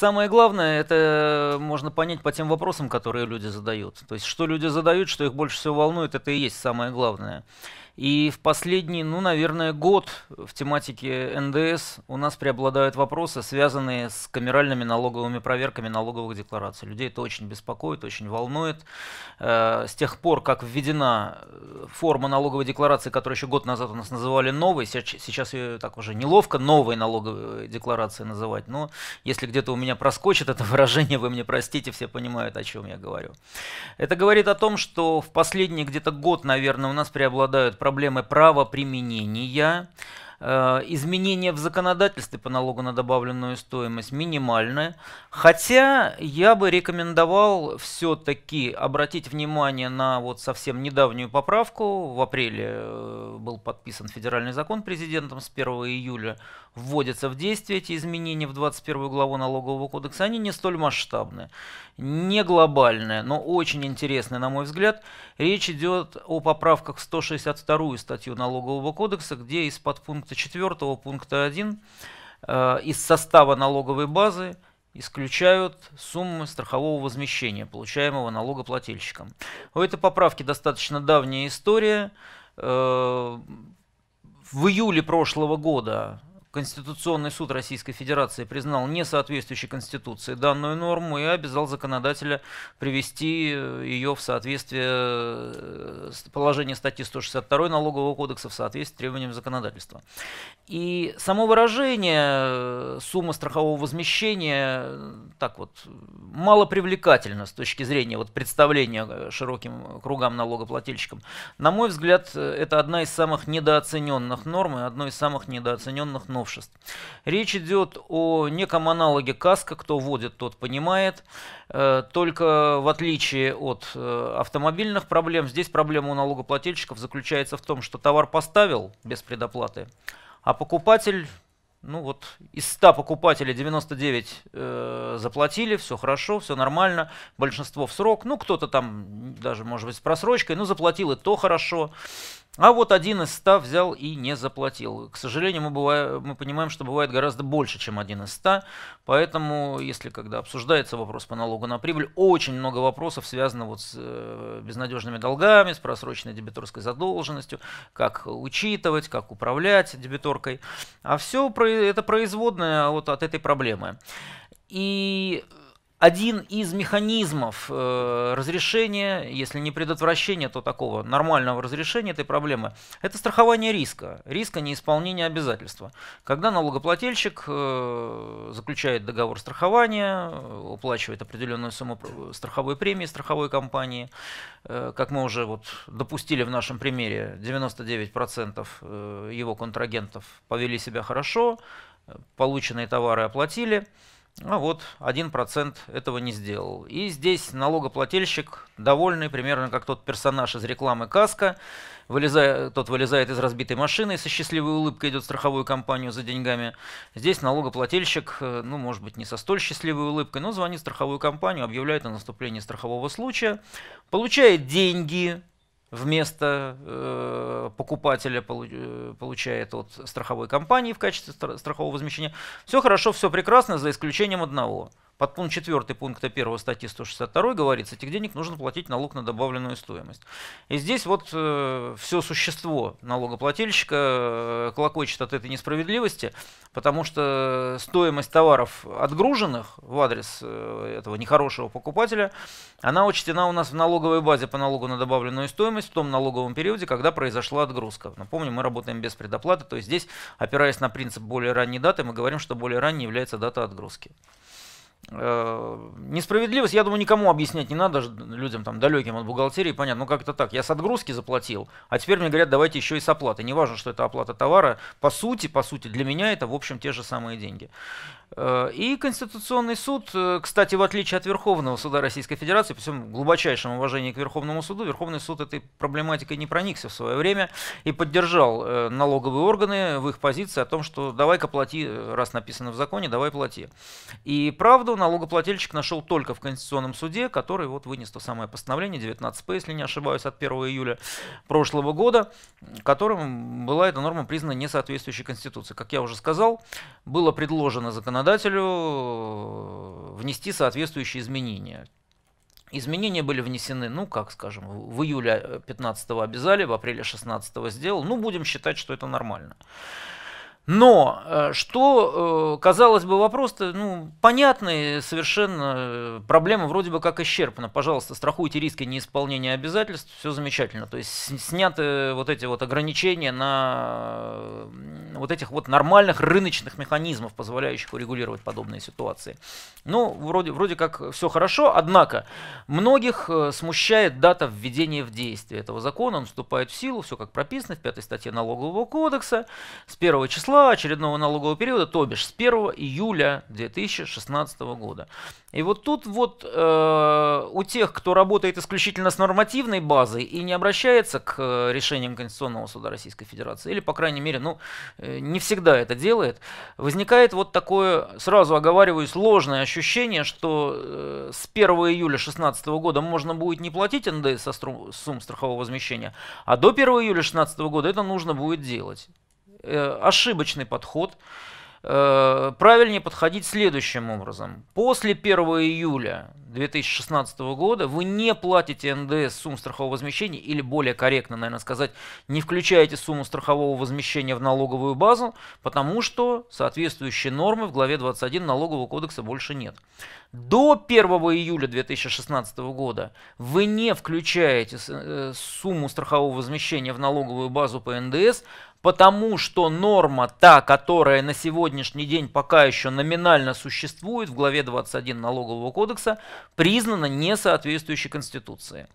Самое главное, это э, можно понять по тем вопросам, которые люди задают. То есть, что люди задают, что их больше всего волнует, это и есть самое главное. И в последний, ну, наверное, год в тематике НДС у нас преобладают вопросы, связанные с камеральными налоговыми проверками налоговых деклараций. Людей это очень беспокоит, очень волнует. Э, с тех пор, как введена э, форма налоговой декларации, которую еще год назад у нас называли новой, сейчас ее так уже неловко новой налоговой декларации называть, но если где-то у меня проскочит это выражение, вы мне простите, все понимают, о чем я говорю. Это говорит о том, что в последний где-то год, наверное, у нас преобладают права проблемы правоприменения. Э, изменения в законодательстве по налогу на добавленную стоимость минимальны. Хотя я бы рекомендовал все-таки обратить внимание на вот совсем недавнюю поправку. В апреле э, был подписан федеральный закон президентом с 1 июля вводятся в действие эти изменения в 21 главу налогового кодекса, они не столь масштабны, не глобальные, но очень интересные, на мой взгляд. Речь идет о поправках в 162 статью налогового кодекса, где из под пункта 4 пункта 1 э, из состава налоговой базы исключают суммы страхового возмещения, получаемого налогоплательщиком. У этой поправки достаточно давняя история. Э, в июле прошлого года Конституционный суд Российской Федерации признал несоответствующей Конституции данную норму и обязал законодателя привести э, ее в соответствие э, с положением статьи 162 Налогового кодекса в соответствии с требованиями законодательства. И само выражение э, сумма страхового возмещения так вот мало привлекательно с точки зрения вот представления широким кругам налогоплательщикам. На мой взгляд, это одна из самых недооцененных норм и одно из самых недооцененных норм новшеств. Речь идет о неком аналоге каска, кто вводит, тот понимает. Э, только в отличие от э, автомобильных проблем, здесь проблема у налогоплательщиков заключается в том, что товар поставил без предоплаты, а покупатель ну вот из 100 покупателей 99 э, заплатили, все хорошо, все нормально, большинство в срок, ну кто-то там даже может быть с просрочкой, но заплатил и то хорошо. А вот один из ста взял и не заплатил. К сожалению, мы, бываем, мы понимаем, что бывает гораздо больше, чем один из ста. Поэтому, если когда обсуждается вопрос по налогу на прибыль, очень много вопросов связано вот с э, безнадежными долгами, с просроченной дебиторской задолженностью, как учитывать, как управлять дебиторкой. А все это производное вот от этой проблемы. И один из механизмов э, разрешения, если не предотвращения, то такого нормального разрешения этой проблемы, это страхование риска, риска неисполнения обязательства. Когда налогоплательщик э, заключает договор страхования, уплачивает определенную сумму страховой премии страховой компании, э, как мы уже вот допустили в нашем примере, 99% э, его контрагентов повели себя хорошо, э, полученные товары оплатили – а вот 1% этого не сделал. И здесь налогоплательщик, довольный, примерно как тот персонаж из рекламы «Каска», вылезая, тот вылезает из разбитой машины и со счастливой улыбкой идет в страховую компанию за деньгами. Здесь налогоплательщик, э, ну, может быть, не со столь счастливой улыбкой, но звонит в страховую компанию, объявляет о наступлении страхового случая, получает деньги, вместо э, покупателя э, получает от страховой компании в качестве страхового возмещения. Все хорошо, все прекрасно, за исключением одного – под пункт 4 пункта 1 статьи 162 говорится, этих денег нужно платить налог на добавленную стоимость. И здесь вот э, все существо налогоплательщика э, колокочет от этой несправедливости, потому что стоимость товаров отгруженных в адрес э, этого нехорошего покупателя, она учтена у нас в налоговой базе по налогу на добавленную стоимость в том налоговом периоде, когда произошла отгрузка. Напомню, мы работаем без предоплаты, то есть здесь, опираясь на принцип более ранней даты, мы говорим, что более ранней является дата отгрузки. Э, несправедливость, я думаю, никому объяснять не надо, людям там далеким от бухгалтерии, понятно, ну как то так, я с отгрузки заплатил, а теперь мне говорят, давайте еще и с оплаты. Неважно, что это оплата товара, по сути, по сути, для меня это, в общем, те же самые деньги. Э, и Конституционный суд, э, кстати, в отличие от Верховного суда Российской Федерации, при всем глубочайшем уважении к Верховному суду, Верховный суд этой проблематикой не проникся в свое время и поддержал налоговые органы в их позиции о том, что давай-ка плати, раз написано в законе, давай плати. И правда, году налогоплательщик нашел только в Конституционном суде, который вот вынес то самое постановление 19П, если не ошибаюсь, от 1 июля прошлого года, которым была эта норма признана несоответствующей Конституции. Как я уже сказал, было предложено законодателю э, внести соответствующие изменения. Изменения были внесены, ну, как скажем, в июле 15 обязали, в апреле 16 сделал. Ну, будем считать, что это нормально. Но э, что, э, казалось бы, вопрос-то ну, понятный совершенно, э, проблема вроде бы как исчерпана. Пожалуйста, страхуйте риски неисполнения обязательств, все замечательно. То есть сняты вот эти вот ограничения на вот этих вот нормальных рыночных механизмов, позволяющих урегулировать подобные ситуации. Ну, вроде, вроде как все хорошо, однако многих смущает дата введения в действие этого закона. Он вступает в силу, все как прописано в пятой статье Налогового кодекса, с 1 числа очередного налогового периода, то бишь с 1 июля 2016 года. И вот тут вот э, у тех, кто работает исключительно с нормативной базой и не обращается к э, решениям Конституционного суда Российской Федерации, или, по крайней мере, ну, э, не всегда это делает, возникает вот такое, сразу оговариваюсь, ложное ощущение, что э, с 1 июля 2016 года можно будет не платить НДС со сумм страхового возмещения, а до 1 июля 2016 года это нужно будет делать. Э, ошибочный подход. Э, правильнее подходить следующим образом. После 1 июля 2016 года вы не платите НДС сумму страхового возмещения, или более корректно, наверное, сказать, не включаете сумму страхового возмещения в налоговую базу, потому что соответствующие нормы в главе 21 налогового кодекса больше нет. До 1 июля 2016 года вы не включаете э, сумму страхового возмещения в налоговую базу по НДС, потому что норма та, которая на сегодняшний день пока еще номинально существует в главе 21 налогового кодекса, признана не соответствующей Конституции.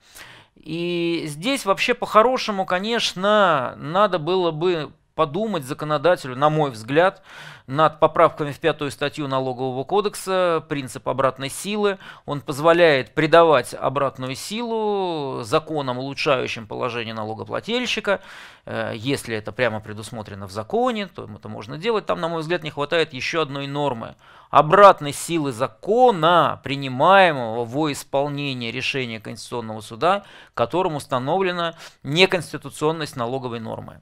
И здесь вообще по-хорошему, конечно, надо было бы подумать законодателю, на мой взгляд, над поправками в пятую статью налогового кодекса, принцип обратной силы. Он позволяет придавать обратную силу законам, улучшающим положение налогоплательщика. Э, если это прямо предусмотрено в законе, то это можно делать. Там, на мой взгляд, не хватает еще одной нормы. Обратной силы закона, принимаемого во исполнение решения Конституционного суда, которым установлена неконституционность налоговой нормы.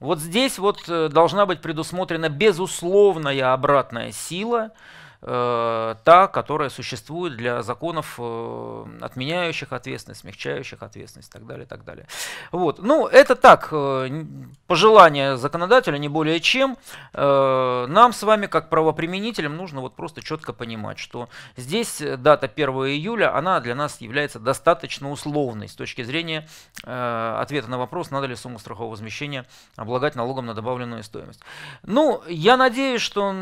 Вот здесь вот э, должна быть предусмотрена безусловная обратная сила – Э, та, которая существует для законов, э, отменяющих ответственность, смягчающих ответственность и так далее, и так далее. Вот. Ну, это так, э, пожелание законодателя, не более чем. Э, нам с вами, как правоприменителям, нужно вот просто четко понимать, что здесь дата 1 июля, она для нас является достаточно условной с точки зрения ответа на вопрос, надо ли сумму страхового возмещения облагать налогом на добавленную стоимость. Ну, я надеюсь, что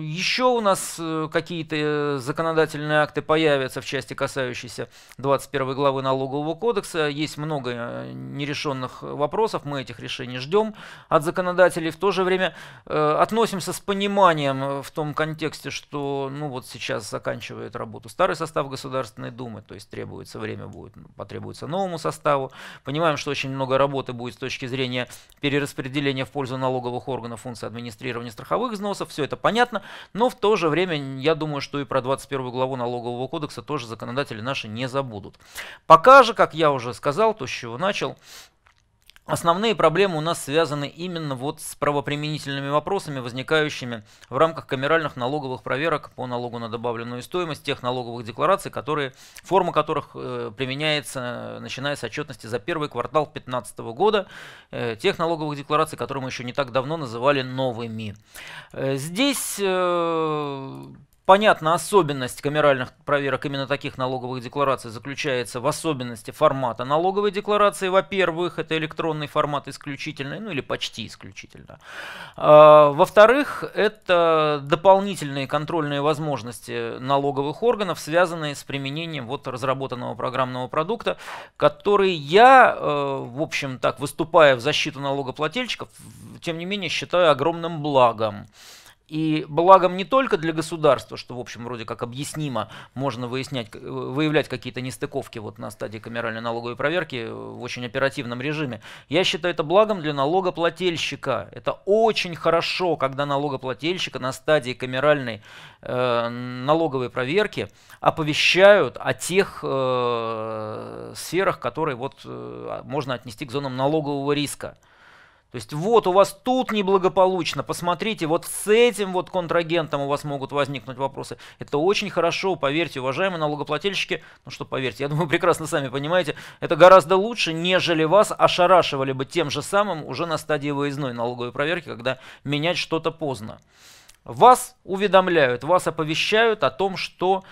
еще у нас какие-то э, законодательные акты появятся в части, касающейся 21 главы налогового кодекса. Есть много э, нерешенных вопросов, мы этих решений ждем от законодателей. В то же время э, относимся с пониманием в том контексте, что ну вот сейчас заканчивает работу старый состав Государственной Думы, то есть требуется время будет, потребуется новому составу. Понимаем, что очень много работы будет с точки зрения перераспределения в пользу налоговых органов функции администрирования страховых взносов. Все это понятно, но в то же время я думаю, что и про 21 главу налогового кодекса тоже законодатели наши не забудут. Пока же, как я уже сказал, то, с чего начал, Основные проблемы у нас связаны именно вот с правоприменительными вопросами, возникающими в рамках камеральных налоговых проверок по налогу на добавленную стоимость тех налоговых деклараций, которые, форма которых э, применяется, начиная с отчетности за первый квартал 2015 года, э, тех налоговых деклараций, которые мы еще не так давно называли новыми. Э, здесь э, Понятно, особенность камеральных проверок именно таких налоговых деклараций заключается в особенности формата налоговой декларации. Во-первых, это электронный формат исключительно, ну или почти исключительно. А, во-вторых, это дополнительные контрольные возможности налоговых органов, связанные с применением вот разработанного программного продукта, который я, э, в общем так, выступая в защиту налогоплательщиков, тем не менее считаю огромным благом. И благом не только для государства, что, в общем, вроде как объяснимо, можно выяснять, э, выявлять какие-то нестыковки вот на стадии камеральной налоговой проверки э, в очень оперативном режиме. Я считаю это благом для налогоплательщика. Это очень хорошо, когда налогоплательщика на стадии камеральной э, налоговой проверки оповещают о тех э, сферах, которые вот, э, а, можно отнести к зонам налогового риска. То есть вот у вас тут неблагополучно, посмотрите, вот с этим вот контрагентом у вас могут возникнуть вопросы. Это очень хорошо, поверьте, уважаемые налогоплательщики, ну что поверьте, я думаю, прекрасно сами понимаете, это гораздо лучше, нежели вас ошарашивали бы тем же самым уже на стадии выездной налоговой проверки, когда менять что-то поздно. Вас уведомляют, вас оповещают о том, что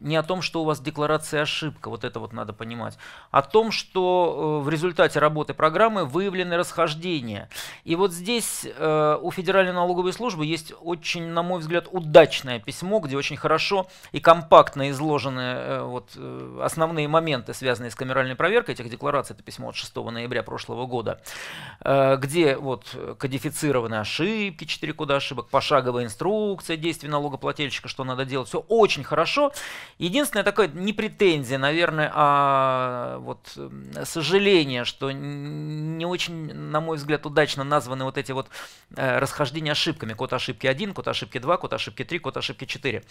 не о том, что у вас декларация ошибка, вот это вот надо понимать, а о том, что э, в результате работы программы выявлены расхождения. И вот здесь э, у Федеральной налоговой службы есть очень, на мой взгляд, удачное письмо, где очень хорошо и компактно изложены э, вот, основные моменты, связанные с камеральной проверкой этих деклараций. Это письмо от 6 ноября прошлого года, где вот кодифицированы ошибки, 4 кода ошибок, пошаговая инструкция действий налогоплательщика, что надо делать. Все очень хорошо. Единственное такое, не претензия, наверное, а вот сожаление, что не очень, на мой взгляд, удачно названы вот эти вот э, расхождения ошибками. Код ошибки 1, код ошибки 2, код ошибки 3, код ошибки 4.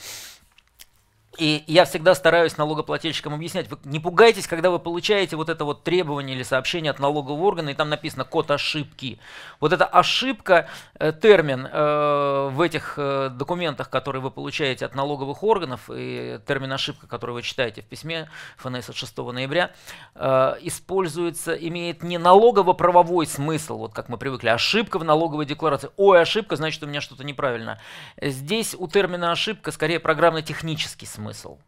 И я всегда стараюсь налогоплательщикам объяснять, вы не пугайтесь, когда вы получаете вот это вот требование или сообщение от налогового органа, и там написано код ошибки. Вот эта ошибка, э, термин э, в этих э, документах, которые вы получаете от налоговых органов, и термин ошибка, который вы читаете в письме ФНС от 6 ноября, э, используется, имеет не налогово-правовой смысл, вот как мы привыкли, а ошибка в налоговой декларации. Ой, ошибка, значит у меня что-то неправильно. Здесь у термина ошибка скорее программно-технический смысл смысл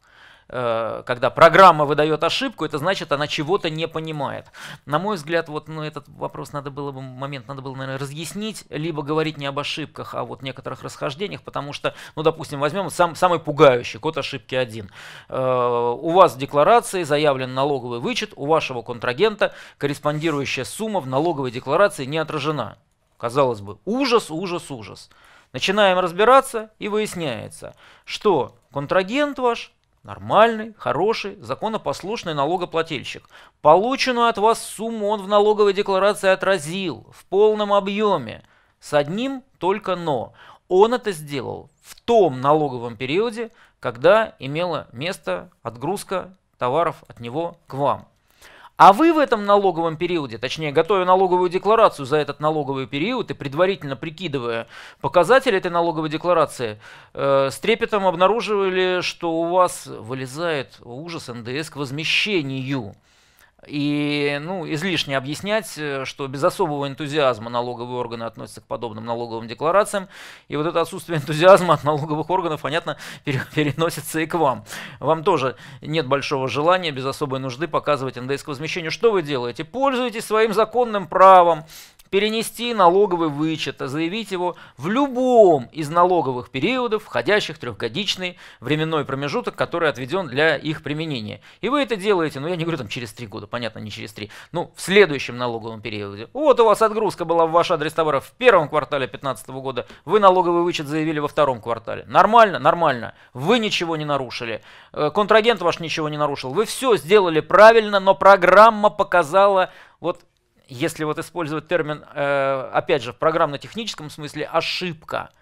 э, когда программа выдает ошибку, это значит, она чего-то не понимает. На мой взгляд, вот ну, этот вопрос надо было бы, момент надо было, наверное, разъяснить, либо говорить не об ошибках, а вот некоторых расхождениях, потому что, ну, допустим, возьмем сам, самый пугающий, код ошибки 1. Э, у вас в декларации заявлен налоговый вычет, у вашего контрагента корреспондирующая сумма в налоговой декларации не отражена. Казалось бы, ужас, ужас, ужас. Начинаем разбираться и выясняется, что Контрагент ваш нормальный, хороший, законопослушный налогоплательщик. Полученную от вас сумму он в налоговой декларации отразил в полном объеме. С одним только но. Он это сделал в том налоговом периоде, когда имела место отгрузка товаров от него к вам. А вы в этом налоговом периоде, точнее, готовя налоговую декларацию за этот налоговый период и предварительно прикидывая показатели этой налоговой декларации, э, с трепетом обнаруживали, что у вас вылезает ужас НДС к возмещению. И ну, излишне объяснять, э, что без особого энтузиазма налоговые органы относятся к подобным налоговым декларациям. И вот это отсутствие энтузиазма от налоговых органов, понятно, переносится и к вам. Вам тоже нет большого желания без особой нужды показывать НДС к возмещению. Что вы делаете? Пользуйтесь своим законным правом перенести налоговый вычет, а заявить его в любом из налоговых периодов, входящих в трехгодичный временной промежуток, который отведен для их применения. И вы это делаете, ну я не говорю там через три года, понятно, не через три, ну в следующем налоговом периоде. Вот у вас отгрузка была в ваш адрес товаров в первом квартале 2015 года, вы налоговый вычет заявили во втором квартале. Нормально, нормально. Вы ничего не нарушили, э, контрагент ваш ничего не нарушил, вы все сделали правильно, но программа показала вот если вот использовать термин, э, опять же, в программно-техническом смысле, ошибка –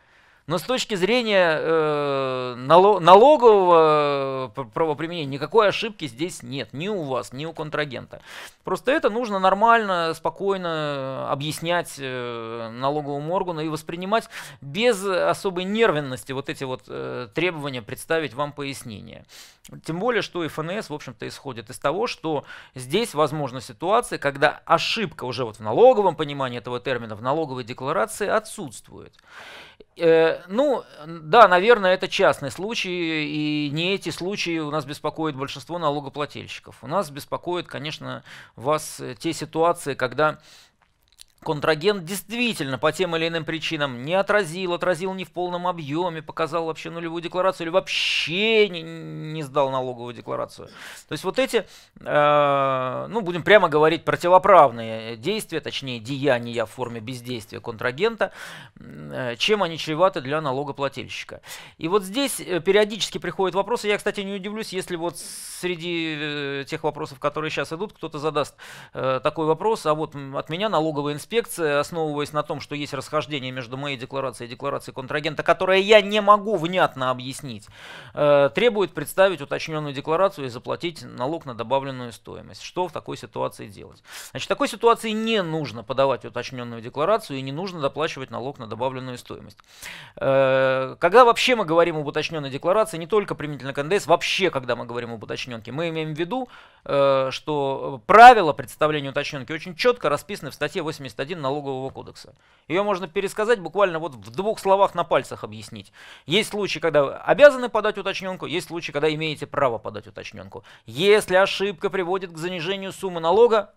но с точки зрения э, налогового э, правоприменения никакой ошибки здесь нет, ни у вас, ни у контрагента. Просто это нужно нормально, спокойно э, объяснять э, налоговому органу и воспринимать без особой нервенности вот эти вот э, требования представить вам пояснение. Тем более, что и ФНС, в общем-то, исходит из того, что здесь возможна ситуация, когда ошибка уже вот в налоговом понимании этого термина, в налоговой декларации отсутствует. Э, ну, да, наверное, это частный случай, и не эти случаи у нас беспокоят большинство налогоплательщиков. У нас беспокоит, конечно, вас э, те ситуации, когда Контрагент действительно по тем или иным причинам не отразил, отразил не в полном объеме, показал вообще нулевую декларацию или вообще не, не сдал налоговую декларацию. То есть вот эти, э, ну будем прямо говорить, противоправные действия, точнее деяния в форме бездействия контрагента, э, чем они чреваты для налогоплательщика. И вот здесь э, периодически приходят вопросы, я, кстати, не удивлюсь, если вот среди э, тех вопросов, которые сейчас идут, кто-то задаст э, такой вопрос, а вот от меня налоговая инспекция инспекция, основываясь на том, что есть расхождение между моей декларацией и декларацией контрагента, которое я не могу внятно объяснить, э, требует представить уточненную декларацию и заплатить налог на добавленную стоимость. Что в такой ситуации делать? Значит, в такой ситуации не нужно подавать уточненную декларацию и не нужно доплачивать налог на добавленную стоимость. Э, когда вообще мы говорим об уточненной декларации, не только применительно к НДС, вообще, когда мы говорим об уточненке, мы имеем в виду, э, что правила представления уточненки очень четко расписаны в статье 83 181 налогового кодекса. Ее можно пересказать буквально вот в двух словах на пальцах объяснить. Есть случаи, когда вы обязаны подать уточненку, есть случаи, когда имеете право подать уточненку. Если ошибка приводит к занижению суммы налога,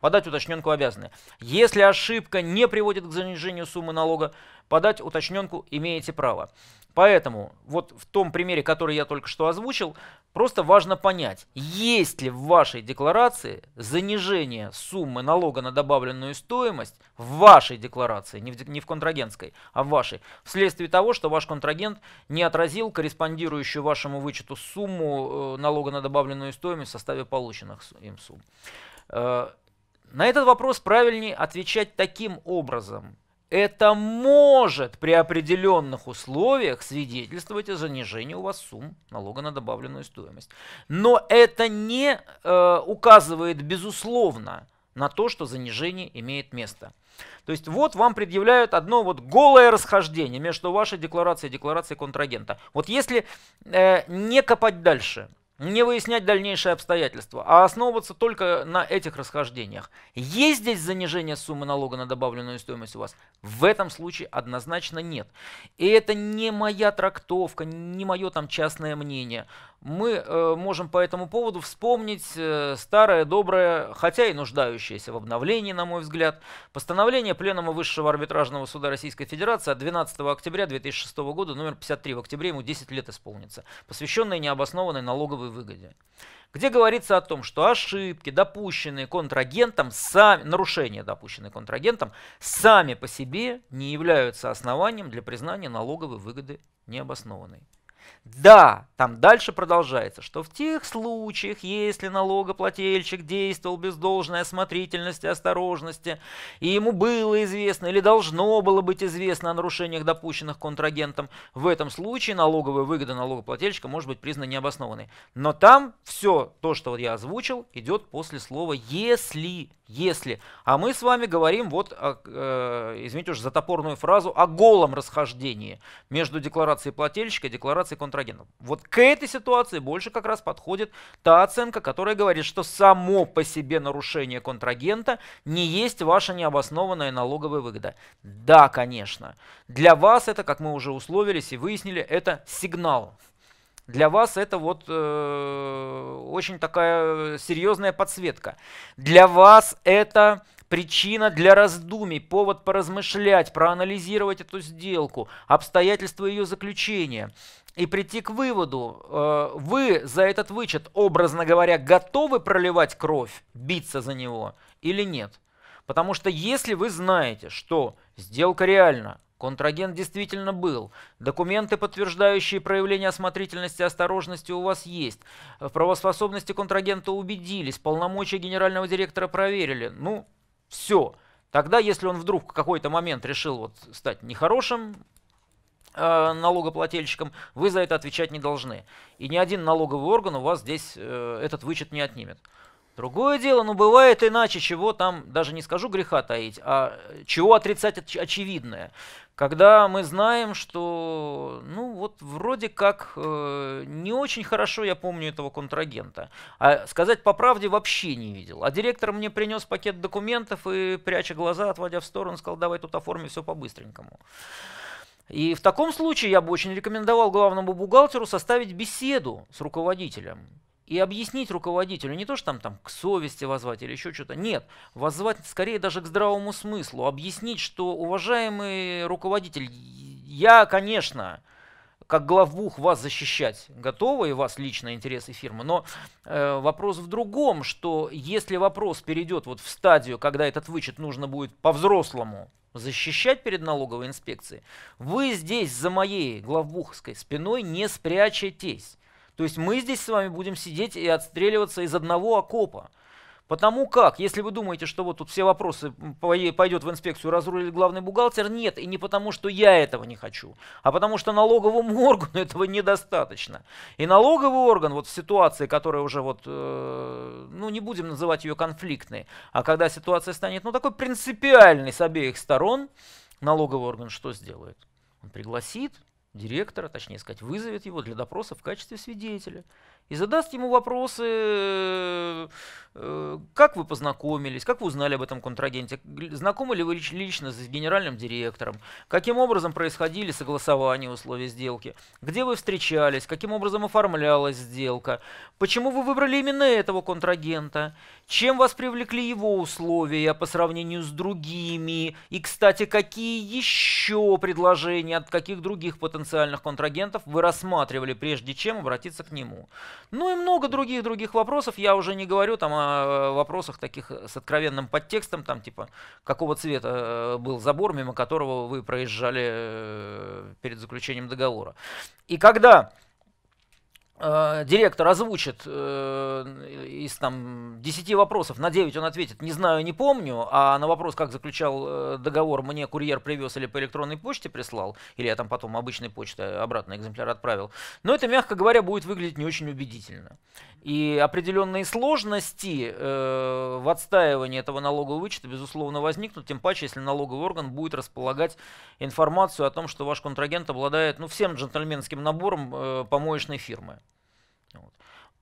подать уточненку обязаны. Если ошибка не приводит к занижению суммы налога, подать уточненку имеете право. Поэтому вот в том примере, который я только что озвучил, просто важно понять, есть ли в вашей декларации занижение суммы налога на добавленную стоимость в вашей декларации, не в, не в контрагентской, а в вашей, вследствие того, что ваш контрагент не отразил корреспондирующую вашему вычету сумму э, налога на добавленную стоимость в составе полученных им сумм. Э, на этот вопрос правильнее отвечать таким образом. Это может при определенных условиях свидетельствовать о занижении у вас сумм налога на добавленную стоимость. Но это не э, указывает безусловно на то, что занижение имеет место. То есть вот вам предъявляют одно вот голое расхождение между вашей декларацией и декларацией контрагента. Вот если э, не копать дальше – не выяснять дальнейшие обстоятельства, а основываться только на этих расхождениях. Есть здесь занижение суммы налога на добавленную стоимость у вас? В этом случае однозначно нет. И это не моя трактовка, не мое там частное мнение мы э, можем по этому поводу вспомнить э, старое, доброе, хотя и нуждающееся в обновлении, на мой взгляд, постановление Пленума Высшего арбитражного суда Российской Федерации от 12 октября 2006 года, номер 53, в октябре ему 10 лет исполнится, посвященное необоснованной налоговой выгоде, где говорится о том, что ошибки, допущенные контрагентом, сами, нарушения, допущенные контрагентом, сами по себе не являются основанием для признания налоговой выгоды необоснованной. Да, там дальше продолжается, что в тех случаях, если налогоплательщик действовал без должной осмотрительности, осторожности, и ему было известно или должно было быть известно о нарушениях, допущенных контрагентом, в этом случае налоговая выгода налогоплательщика может быть признана необоснованной. Но там все то, что я озвучил, идет после слова «если». Если. А мы с вами говорим вот, о, а, э, извините уж за топорную фразу, о голом расхождении между декларацией плательщика и декларацией ситуации контрагентов. Вот к этой ситуации больше как раз подходит та оценка, которая говорит, что само по себе нарушение контрагента не есть ваша необоснованная налоговая выгода. Да, конечно. Для вас это, как мы уже условились и выяснили, это сигнал. Для вас это вот э, очень такая серьезная подсветка. Для вас это причина для раздумий, повод поразмышлять, проанализировать эту сделку, обстоятельства ее заключения и прийти к выводу, э, вы за этот вычет, образно говоря, готовы проливать кровь, биться за него или нет. Потому что если вы знаете, что сделка реальна, контрагент действительно был, документы, подтверждающие проявление осмотрительности и осторожности у вас есть, в правоспособности контрагента убедились, полномочия генерального директора проверили, ну, все. Тогда, если он вдруг в какой-то момент решил вот стать нехорошим э, налогоплательщиком, вы за это отвечать не должны. И ни один налоговый орган у вас здесь э, этот вычет не отнимет. Другое дело, ну бывает иначе, чего там, даже не скажу греха таить, а э, чего отрицать оч очевидное. Когда мы знаем, что, ну вот вроде как э, не очень хорошо я помню этого контрагента. А сказать по правде вообще не видел. А директор мне принес пакет документов и, пряча глаза, отводя в сторону, сказал, давай тут оформи все по-быстренькому. И в таком случае я бы очень рекомендовал главному бухгалтеру составить беседу с руководителем и объяснить руководителю не то, что там, там к совести воззвать или еще что-то. Нет, воззвать скорее даже к здравому смыслу. Объяснить, что, уважаемый руководитель, я, конечно, как главбух вас защищать готова и вас лично интересы фирмы, но э, вопрос в другом, что если вопрос перейдет вот в стадию, когда этот вычет нужно будет по-взрослому защищать перед налоговой инспекцией, вы здесь за моей главбухской спиной не спрячетесь. То есть мы здесь с вами будем сидеть и отстреливаться из одного окопа. Потому как, если вы думаете, что вот тут все вопросы пойдет в инспекцию разрулит главный бухгалтер, нет, и не потому, что я этого не хочу, а потому что налоговому органу этого недостаточно. И налоговый орган вот в ситуации, которая уже вот, э, ну не будем называть ее конфликтной, а когда ситуация станет, ну такой принципиальной с обеих сторон, налоговый орган что сделает? Он пригласит директора, точнее сказать, вызовет его для допроса в качестве свидетеля и задаст ему вопросы, э, э, как вы познакомились, как вы узнали об этом контрагенте, знакомы ли вы лично с генеральным директором, каким образом происходили согласования условий сделки, где вы встречались, каким образом оформлялась сделка, почему вы выбрали именно этого контрагента, чем вас привлекли его условия по сравнению с другими, и, кстати, какие еще предложения от каких других потенциальных контрагентов вы рассматривали, прежде чем обратиться к нему. Ну и много других-других вопросов. Я уже не говорю там о э, вопросах таких э, с откровенным подтекстом, там типа какого цвета э, был забор, мимо которого вы проезжали перед заключением договора. И когда Э, директор озвучит э, из там 10 вопросов, на 9 он ответит «не знаю, не помню», а на вопрос, как заключал э, договор, мне курьер привез или по электронной почте прислал, или я там потом обычной почтой обратно экземпляр отправил, но это, мягко говоря, будет выглядеть не очень убедительно. И определенные сложности в отстаивании этого налогового вычета, безусловно, возникнут, тем паче, если налоговый орган будет располагать информацию о том, что ваш контрагент обладает ну, всем джентльменским набором э, помоечной фирмы.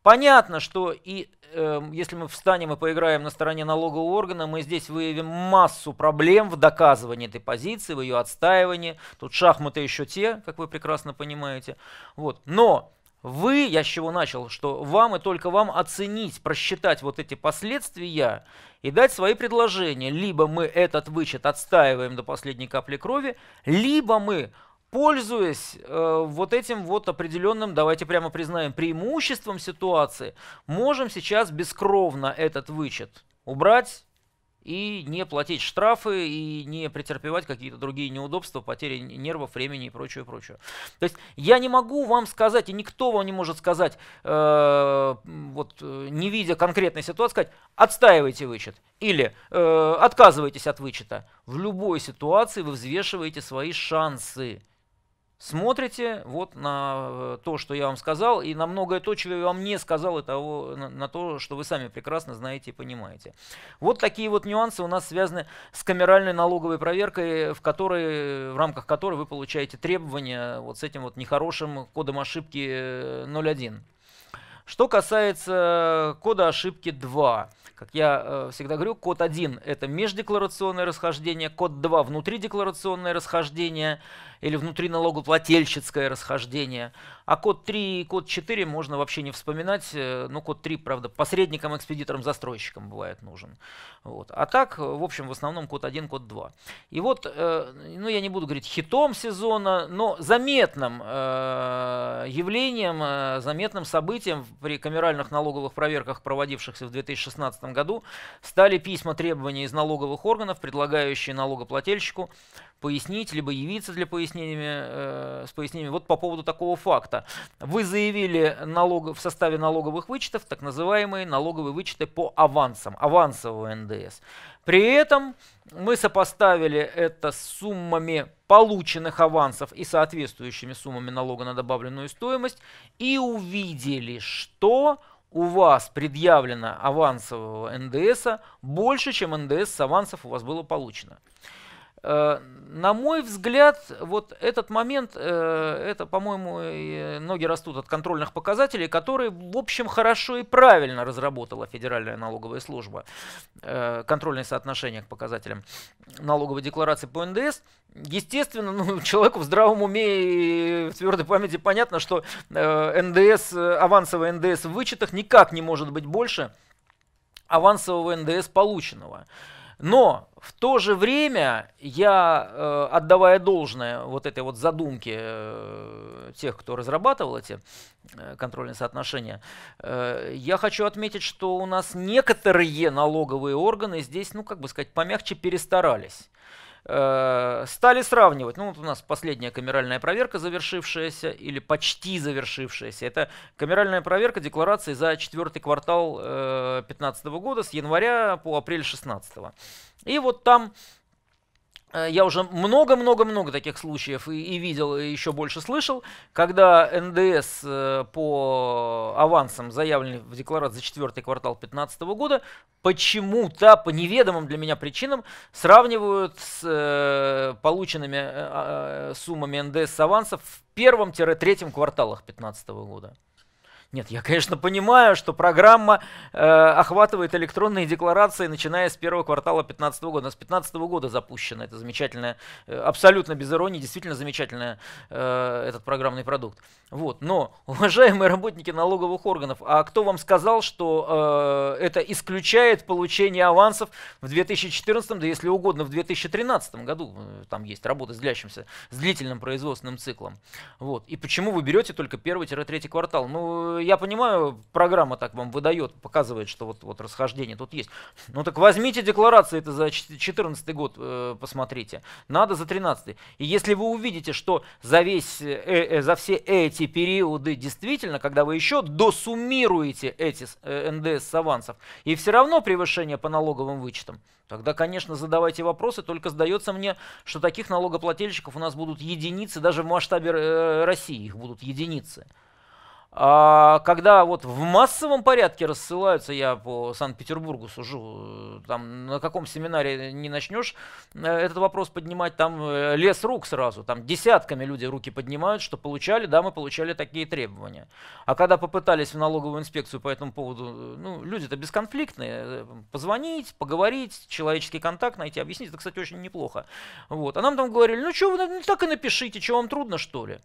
Понятно, что и э, если мы встанем и поиграем на стороне налогового органа, мы здесь выявим массу проблем в доказывании этой позиции, в ее отстаивании. Тут шахматы еще те, как вы прекрасно понимаете. Вот. Но вы, я с чего начал, что вам и только вам оценить, просчитать вот эти последствия и дать свои предложения. Либо мы этот вычет отстаиваем до последней капли крови, либо мы пользуясь э, вот этим вот определенным, давайте прямо признаем, преимуществом ситуации, можем сейчас бескровно этот вычет убрать и не платить штрафы, и не претерпевать какие-то другие неудобства, потери нервов, времени и прочее, прочее. То есть я не могу вам сказать, и никто вам не может сказать, э, вот э, не видя конкретной ситуации, сказать, отстаивайте вычет или э, отказывайтесь от вычета. В любой ситуации вы взвешиваете свои шансы смотрите вот на э, то, что я вам сказал, и на многое то, чего я вам не сказал, и того, на, на то, что вы сами прекрасно знаете и понимаете. Вот такие вот нюансы у нас связаны с камеральной налоговой проверкой, в, которой, в рамках которой вы получаете требования вот с этим вот нехорошим кодом ошибки 01. Э, что касается кода ошибки 2, как я э, всегда говорю, код 1 – это междекларационное расхождение, код 2 – внутридекларационное расхождение – или внутри налогоплательщицкое расхождение. А код 3 и код 4 можно вообще не вспоминать. Э, ну, код 3, правда, посредникам, экспедиторам, застройщикам бывает нужен. Вот. А так, в общем, в основном код 1, код 2. И вот, э, ну, я не буду говорить хитом сезона, но заметным э, явлением, заметным событием при камеральных налоговых проверках, проводившихся в 2016 году, стали письма требований из налоговых органов, предлагающие налогоплательщику пояснить, либо явиться для пояснениями, э, с пояснениями. Вот по поводу такого факта. Вы заявили налог, в составе налоговых вычетов так называемые налоговые вычеты по авансам, авансового НДС. При этом мы сопоставили это с суммами полученных авансов и соответствующими суммами налога на добавленную стоимость и увидели, что у вас предъявлено авансового НДС больше, чем НДС с авансов у вас было получено. Э, на мой взгляд, вот этот момент, э, это, по-моему, ноги растут от контрольных показателей, которые, в общем, хорошо и правильно разработала Федеральная налоговая служба. Э, контрольные соотношения к показателям налоговой декларации по НДС. Естественно, ну, человеку в здравом уме и в твердой памяти понятно, что НДС, авансовый НДС в вычетах никак не может быть больше авансового НДС полученного. Но в то же время я, э, отдавая должное вот этой вот задумке э, тех, кто разрабатывал эти э, контрольные соотношения, я хочу отметить, что у нас некоторые налоговые органы здесь, ну как бы сказать, помягче перестарались. Э, стали сравнивать. Ну, вот у нас последняя камеральная проверка, завершившаяся или почти завершившаяся. Это камеральная проверка декларации за четвертый квартал 2015 э, года с января по апрель 2016. И вот там Э, я уже много-много-много таких случаев и, и видел, и еще больше слышал, когда НДС э, по авансам, заявлен в декларации за четвертый квартал 2015 года, почему-то по неведомым для меня причинам сравнивают с э, полученными э, а, э суммами НДС с авансов в первом-третьем кварталах 2015 года. Нет, я, конечно, понимаю, что программа э, охватывает электронные декларации, начиная с первого квартала 2015 года. У нас с 2015 года запущена эта замечательная, э, абсолютно без иронии, действительно замечательная э, этот программный продукт. Вот. Но, уважаемые работники налоговых органов, а кто вам сказал, что э, это исключает получение авансов в 2014, да если угодно, в 2013 году? Э, там есть работа с длящимся, с длительным производственным циклом. Вот. И почему вы берете только первый-третий квартал? Ну, я понимаю, программа так вам выдает, показывает, что вот, вот расхождение тут есть. Ну так возьмите декларации, это за 2014 год э, посмотрите. Надо за 2013. И если вы увидите, что за, весь, э, э, за все эти периоды действительно, когда вы еще досуммируете эти э, НДС с авансов, и все равно превышение по налоговым вычетам, тогда, конечно, задавайте вопросы, только сдается мне, что таких налогоплательщиков у нас будут единицы, даже в масштабе э, России их будут единицы. А когда вот в массовом порядке рассылаются, я по Санкт-Петербургу сужу, э, там на каком семинаре не начнешь э, этот вопрос поднимать, там э, лес рук сразу, там десятками люди руки поднимают, что получали, да, мы получали такие требования. А когда попытались в налоговую инспекцию по этому поводу, ну, люди-то бесконфликтные, позвонить, поговорить, человеческий контакт найти, объяснить, это, кстати, очень неплохо. Вот. А нам там говорили, ну, что вы ну, так и напишите, что вам трудно, что ли?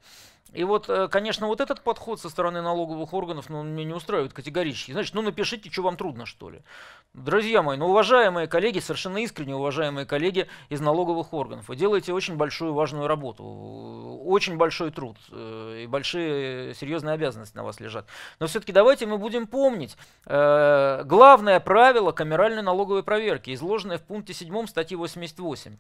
И вот, конечно, вот этот подход со стороны налоговых органов, ну, он меня не устраивает категорически. Значит, ну напишите, что вам трудно, что ли. Друзья мои, ну уважаемые коллеги, совершенно искренне уважаемые коллеги из налоговых органов, вы делаете очень большую важную работу, очень большой труд э, и большие серьезные обязанности на вас лежат. Но все-таки давайте мы будем помнить э, главное правило камеральной налоговой проверки, изложенное в пункте 7 статьи 88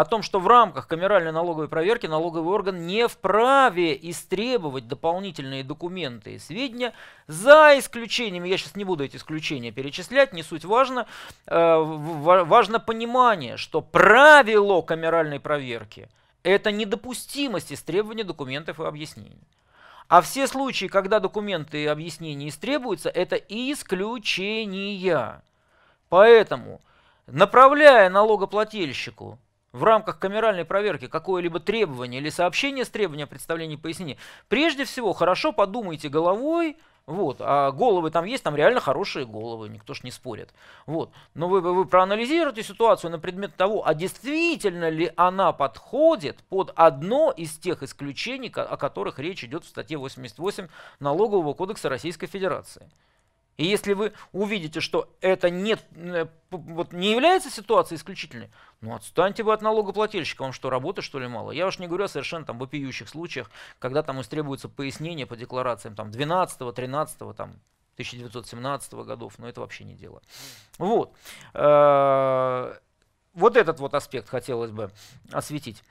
о том, что в рамках камеральной налоговой проверки налоговый орган не вправе истребовать дополнительные документы и сведения за исключением, я сейчас не буду эти исключения перечислять, не суть важно, э, важно понимание, что правило камеральной проверки – это недопустимость истребования документов и объяснений. А все случаи, когда документы и объяснения истребуются, это исключения. Поэтому, направляя налогоплательщику в рамках камеральной проверки какое-либо требование или сообщение с требованием представления представлении пояснений, прежде всего хорошо подумайте головой, вот, а головы там есть, там реально хорошие головы, никто ж не спорит. Вот. Но вы, вы проанализируете ситуацию на предмет того, а действительно ли она подходит под одно из тех исключений, о которых речь идет в статье 88 Налогового кодекса Российской Федерации. И если вы увидите, что это нет, э, вот не является ситуацией исключительной, ну отстаньте вы от налогоплательщика, вам что, работы что ли мало? Я уж не говорю о совершенно там вопиющих случаях, когда там истребуются пояснения по декларациям там 12, 13, там 1917 годов, но это вообще не дело. Вот. Э, вот этот вот аспект хотелось бы осветить.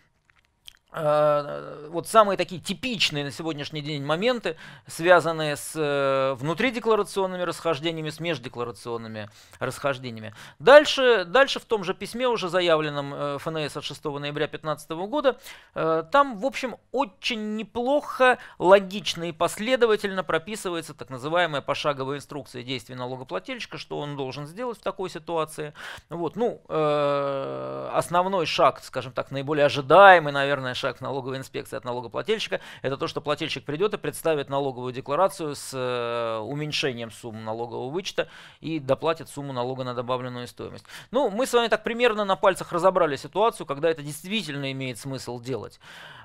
Э, вот самые такие типичные на сегодняшний день моменты, связанные с э, внутридекларационными расхождениями, с междекларационными расхождениями. Дальше, дальше в том же письме, уже заявленном э, ФНС от 6 ноября 2015 года, там, в общем, очень неплохо, логично и последовательно прописывается так называемая пошаговая инструкция действий налогоплательщика, что он должен сделать в такой ситуации. Вот, ну, основной шаг, скажем так, наиболее ожидаемый, наверное, шаг шаг в налоговой инспекции от налогоплательщика, это то, что плательщик придет и представит налоговую декларацию с э, уменьшением суммы налогового вычета и доплатит сумму налога на добавленную стоимость. Ну, мы с вами так примерно на пальцах разобрали ситуацию, когда это действительно имеет смысл делать.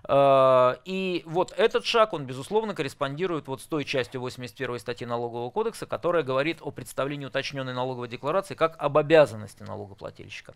Э, и вот этот шаг, он, безусловно, корреспондирует вот с той частью 81 статьи Налогового кодекса, которая говорит о представлении уточненной налоговой декларации как об обязанности налогоплательщика.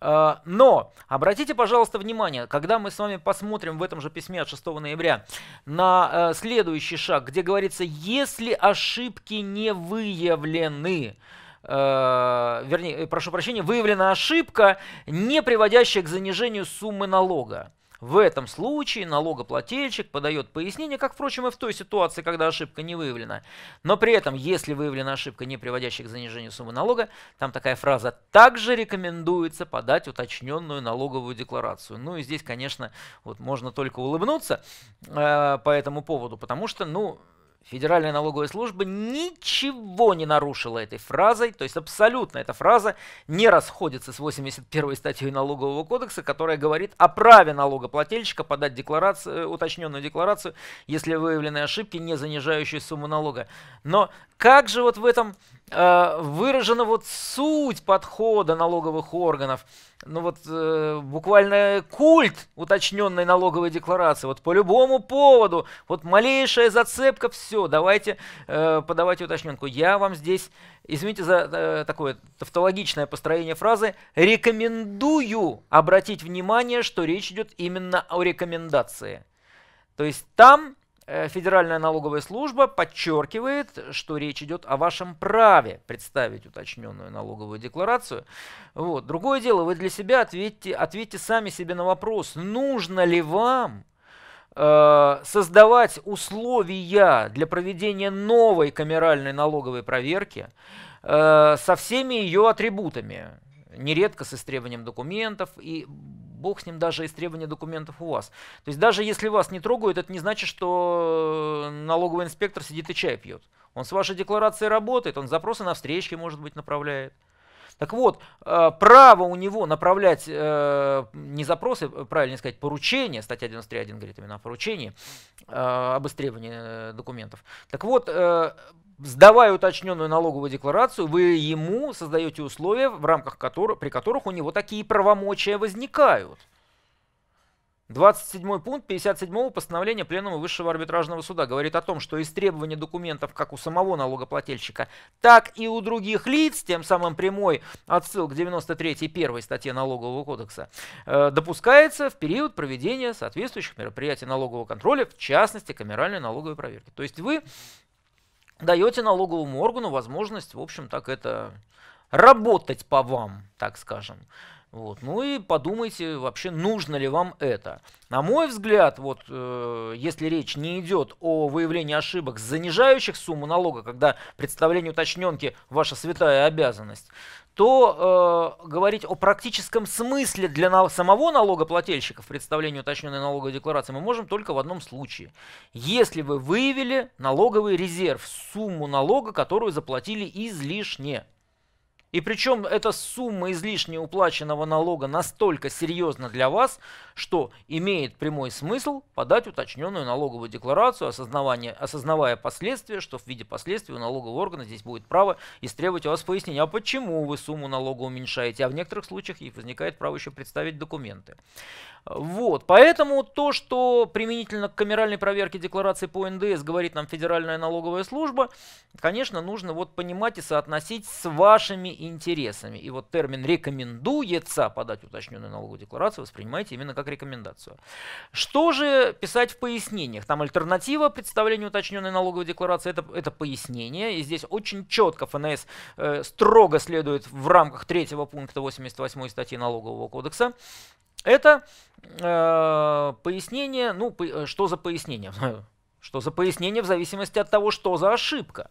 Э, но обратите, пожалуйста, внимание, когда мы с вами посмотрим в этом же письме от 6 ноября на э, следующий шаг, где говорится, если ошибки не выявлены, э, вернее, э, прошу прощения, выявлена ошибка, не приводящая к занижению суммы налога. В этом случае налогоплательщик подает пояснение, как, впрочем, и в той ситуации, когда ошибка не выявлена. Но при этом, если выявлена ошибка, не приводящая к занижению суммы налога, там такая фраза «также рекомендуется подать уточненную налоговую декларацию». Ну и здесь, конечно, вот можно только улыбнуться э, по этому поводу, потому что, ну, Федеральная налоговая служба ничего не нарушила этой фразой, то есть абсолютно эта фраза не расходится с 81 статьей налогового кодекса, которая говорит о праве налогоплательщика подать декларацию, э, уточненную декларацию, если выявлены ошибки, не занижающие сумму налога. Но как же вот в этом Э, выражена вот суть подхода налоговых органов, ну вот э, буквально культ уточненной налоговой декларации, вот по любому поводу, вот малейшая зацепка, все, давайте э, подавайте уточненку. Я вам здесь, извините за э, такое тавтологичное построение фразы, рекомендую обратить внимание, что речь идет именно о рекомендации. То есть там Э, Федеральная налоговая служба подчеркивает, что речь идет о вашем праве представить уточненную налоговую декларацию. Вот. Другое дело, вы для себя ответьте, ответьте сами себе на вопрос, нужно ли вам э, создавать условия для проведения новой камеральной налоговой проверки э, со всеми ее атрибутами, нередко с истребованием документов и бог с ним даже истребование документов у вас. То есть даже если вас не трогают, это не значит, что э, налоговый инспектор сидит и чай пьет. Он с вашей декларацией работает, он запросы на встречки, может быть, направляет. Так вот, э, право у него направлять э, не запросы, э, правильно сказать, поручения, статья 93.1 говорит именно о поручении, об истребовании документов. Так вот, сдавая уточненную налоговую декларацию, вы ему создаете условия, в рамках которых, при которых у него такие правомочия возникают. 27 пункт 57 постановления Пленума Высшего арбитражного суда говорит о том, что истребование документов как у самого налогоплательщика, так и у других лиц, тем самым прямой отсыл к 93 первой статье Налогового кодекса, э, допускается в период проведения соответствующих мероприятий налогового контроля, в частности, камеральной налоговой проверки. То есть вы даете налоговому органу возможность, в общем, так это работать по вам, так скажем. Вот. Ну и подумайте вообще, нужно ли вам это. На мой взгляд, вот, э, если речь не идет о выявлении ошибок, занижающих сумму налога, когда представление уточненки – ваша святая обязанность, то э, говорить о практическом смысле для на самого налогоплательщика в представлении уточненной налоговой декларации мы можем только в одном случае. Если вы выявили налоговый резерв, сумму налога, которую заплатили излишне. И причем эта сумма излишне уплаченного налога настолько серьезна для вас, что имеет прямой смысл подать уточненную налоговую декларацию, осознавая осознавая последствия, что в виде последствий у налогового органа здесь будет право истребовать у вас пояснения, а почему вы сумму налога уменьшаете, а в некоторых случаях и возникает право еще представить документы. Вот, поэтому то, что применительно к камеральной проверке декларации по НДС говорит нам Федеральная налоговая служба, конечно, нужно вот понимать и соотносить с вашими интересами. И вот термин «рекомендуется» подать уточненную налоговую декларацию воспринимайте именно как рекомендацию. Что же писать в пояснениях? Там альтернатива представлению уточненной налоговой декларации это, – это пояснение. И здесь очень четко ФНС э, строго следует в рамках третьего пункта 88 статьи Налогового кодекса. Это э, пояснение, ну, по, э, что за пояснение? Что за пояснение в зависимости от того, что за ошибка.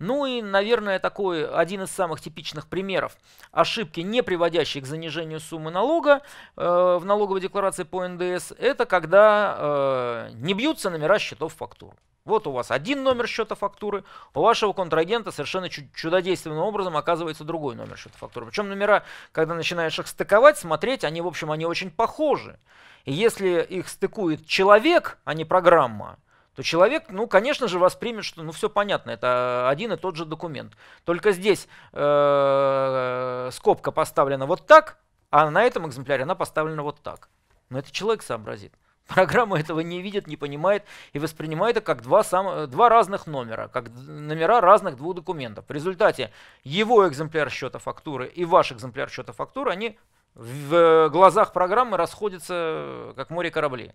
Ну и, наверное, такой один из самых типичных примеров ошибки, не приводящей к занижению суммы налога э, в налоговой декларации по НДС, это когда э, не бьются номера счетов фактур. Вот у вас один номер счета фактуры, у вашего контрагента совершенно чудодейственным образом оказывается другой номер счета фактуры. Причем номера, когда начинаешь их стыковать, смотреть, они, в общем, они очень похожи. И если их стыкует человек, а не программа, то человек, ну, конечно же, воспримет, что, ну, все понятно, это один и тот же документ. Только здесь э, скобка поставлена вот так, а на этом экземпляре она поставлена вот так. Но это человек сообразит. Программа этого не видит, не понимает и воспринимает это как два, сам, два разных номера, как номера разных двух документов. В результате его экземпляр счета фактуры и ваш экземпляр счета фактуры, они в глазах программы расходятся как море кораблей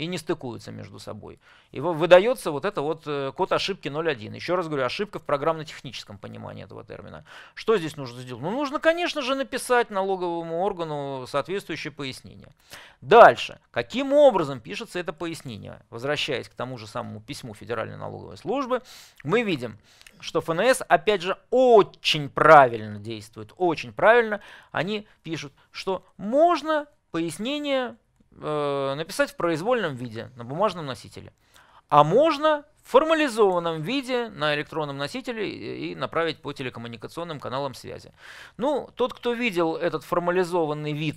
и не стыкуются между собой. И выдается вот это вот э, код ошибки 0.1. Еще раз говорю, ошибка в программно-техническом понимании этого термина. Что здесь нужно сделать? Ну, нужно, конечно же, написать налоговому органу соответствующее пояснение. Дальше. Каким образом пишется это пояснение? Возвращаясь к тому же самому письму Федеральной налоговой службы, мы видим, что ФНС, опять же, очень правильно действует, очень правильно. Они пишут, что можно пояснение э, написать в произвольном виде на бумажном носителе. А можно в формализованном виде на электронном носителе и направить по телекоммуникационным каналам связи. Ну, тот, кто видел этот формализованный вид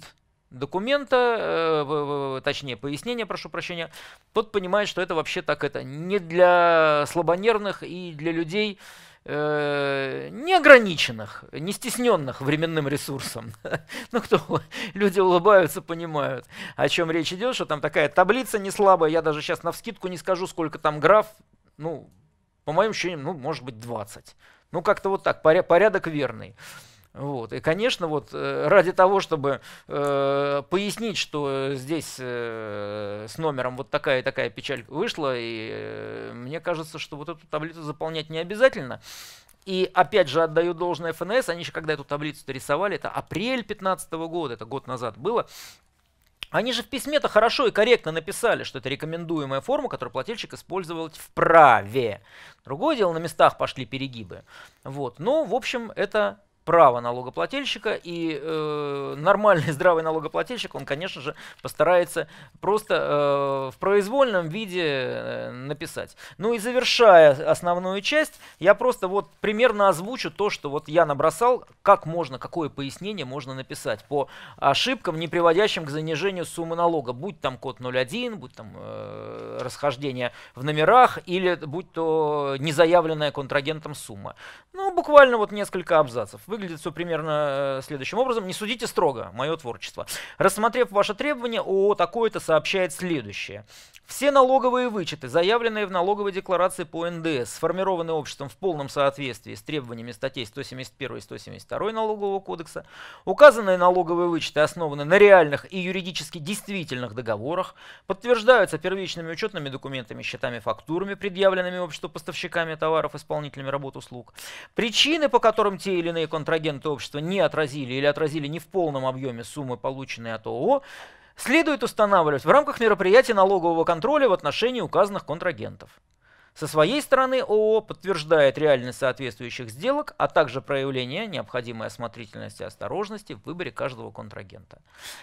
документа, э, точнее пояснения, прошу прощения, тот понимает, что это вообще так это не для слабонервных и для людей, Э, неограниченных, не стесненных временным ресурсом. ну, кто, люди улыбаются, понимают, о чем речь идет, что там такая таблица не слабая, я даже сейчас на вскидку не скажу, сколько там граф, ну, по моим ощущениям, ну, может быть, 20. Ну, как-то вот так, порядок верный. Вот. И, конечно, вот э, ради того, чтобы э, пояснить, что здесь э, с номером вот такая и такая печаль вышла, и э, мне кажется, что вот эту таблицу заполнять не обязательно. И опять же отдаю должное ФНС, они еще когда эту таблицу рисовали, это апрель 2015 года, это год назад было, они же в письме-то хорошо и корректно написали, что это рекомендуемая форма, которую плательщик использовал вправе Другое дело, на местах пошли перегибы. Вот. ну в общем, это право налогоплательщика, и э, нормальный здравый налогоплательщик, он, конечно же, постарается просто э, в произвольном виде э, написать. Ну и завершая основную часть, я просто вот примерно озвучу то, что вот я набросал, как можно, какое пояснение можно написать по ошибкам, не приводящим к занижению суммы налога, будь там код 01, будь там э, расхождение в номерах, или будь то незаявленная контрагентом сумма. Ну, буквально вот несколько абзацев выглядит все примерно э, следующим образом. Не судите строго мое творчество. Рассмотрев ваше требование, ООО такое-то сообщает следующее. Все налоговые вычеты, заявленные в налоговой декларации по НДС, сформированы обществом в полном соответствии с требованиями статей 171 и 172 Налогового кодекса. Указанные налоговые вычеты основаны на реальных и юридически действительных договорах, подтверждаются первичными учетными документами, счетами, фактурами, предъявленными обществу поставщиками товаров, исполнителями работ, услуг. Причины, по которым те или иные контракты контрагенты общества не отразили или отразили не в полном объеме суммы, полученные от ООО, следует устанавливать в рамках мероприятия налогового контроля в отношении указанных контрагентов. Со своей стороны ООО подтверждает реальность соответствующих сделок, а также проявление необходимой осмотрительности и осторожности в выборе каждого контрагента.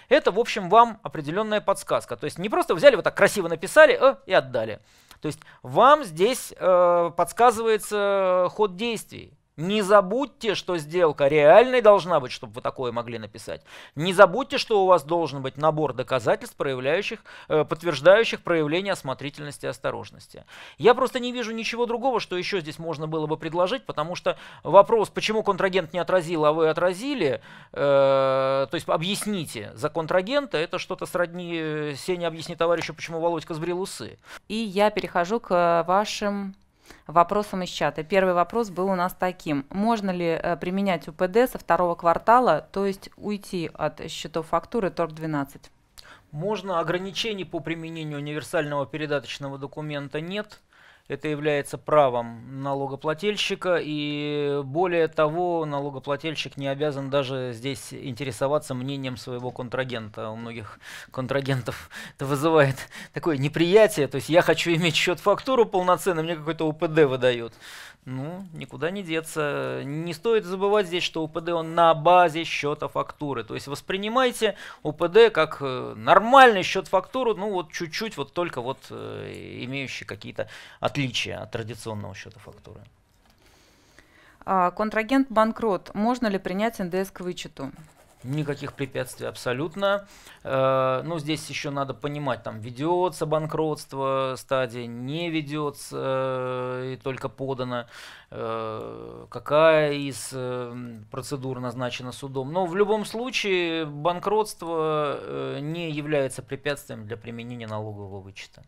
Это, в общем, вам определенная подсказка. То есть не просто взяли, вот так красиво написали э, и отдали. То есть вам здесь э, подсказывается э, ход действий. Не забудьте, что сделка реальной должна быть, чтобы вы такое могли написать. Не забудьте, что у вас должен быть набор доказательств, проявляющих, э, подтверждающих проявление осмотрительности и осторожности. Я просто не вижу ничего другого, что еще здесь можно было бы предложить, потому что вопрос, почему контрагент не отразил, а вы отразили, э, то есть объясните за контрагента, это что-то сродни э, «Сеня, объясни товарищу, почему Володька сбрил усы». И я перехожу к э, вашим Вопросом из чата. Первый вопрос был у нас таким. Можно ли э, применять УПД со второго квартала, то есть уйти от счетов фактуры ТОРК-12? Можно ограничений по применению универсального передаточного документа нет. Это является правом налогоплательщика, и более того, налогоплательщик не обязан даже здесь интересоваться мнением своего контрагента. У многих контрагентов это вызывает такое неприятие, то есть я хочу иметь счет-фактуру полноценный, мне какой-то УПД выдают ну, никуда не деться. Не стоит забывать здесь, что УПД он на базе счета фактуры. То есть воспринимайте УПД как э, нормальный счет фактуру, ну вот чуть-чуть, вот только вот э, имеющий какие-то отличия от традиционного счета фактуры. А, контрагент банкрот. Можно ли принять НДС к вычету? Никаких препятствий абсолютно. Э, ну, здесь еще надо понимать, там ведется банкротство, стадия не ведется э, и только подана. Э, какая из процедур назначена судом. Но в любом случае банкротство не является препятствием для применения налогового вычета.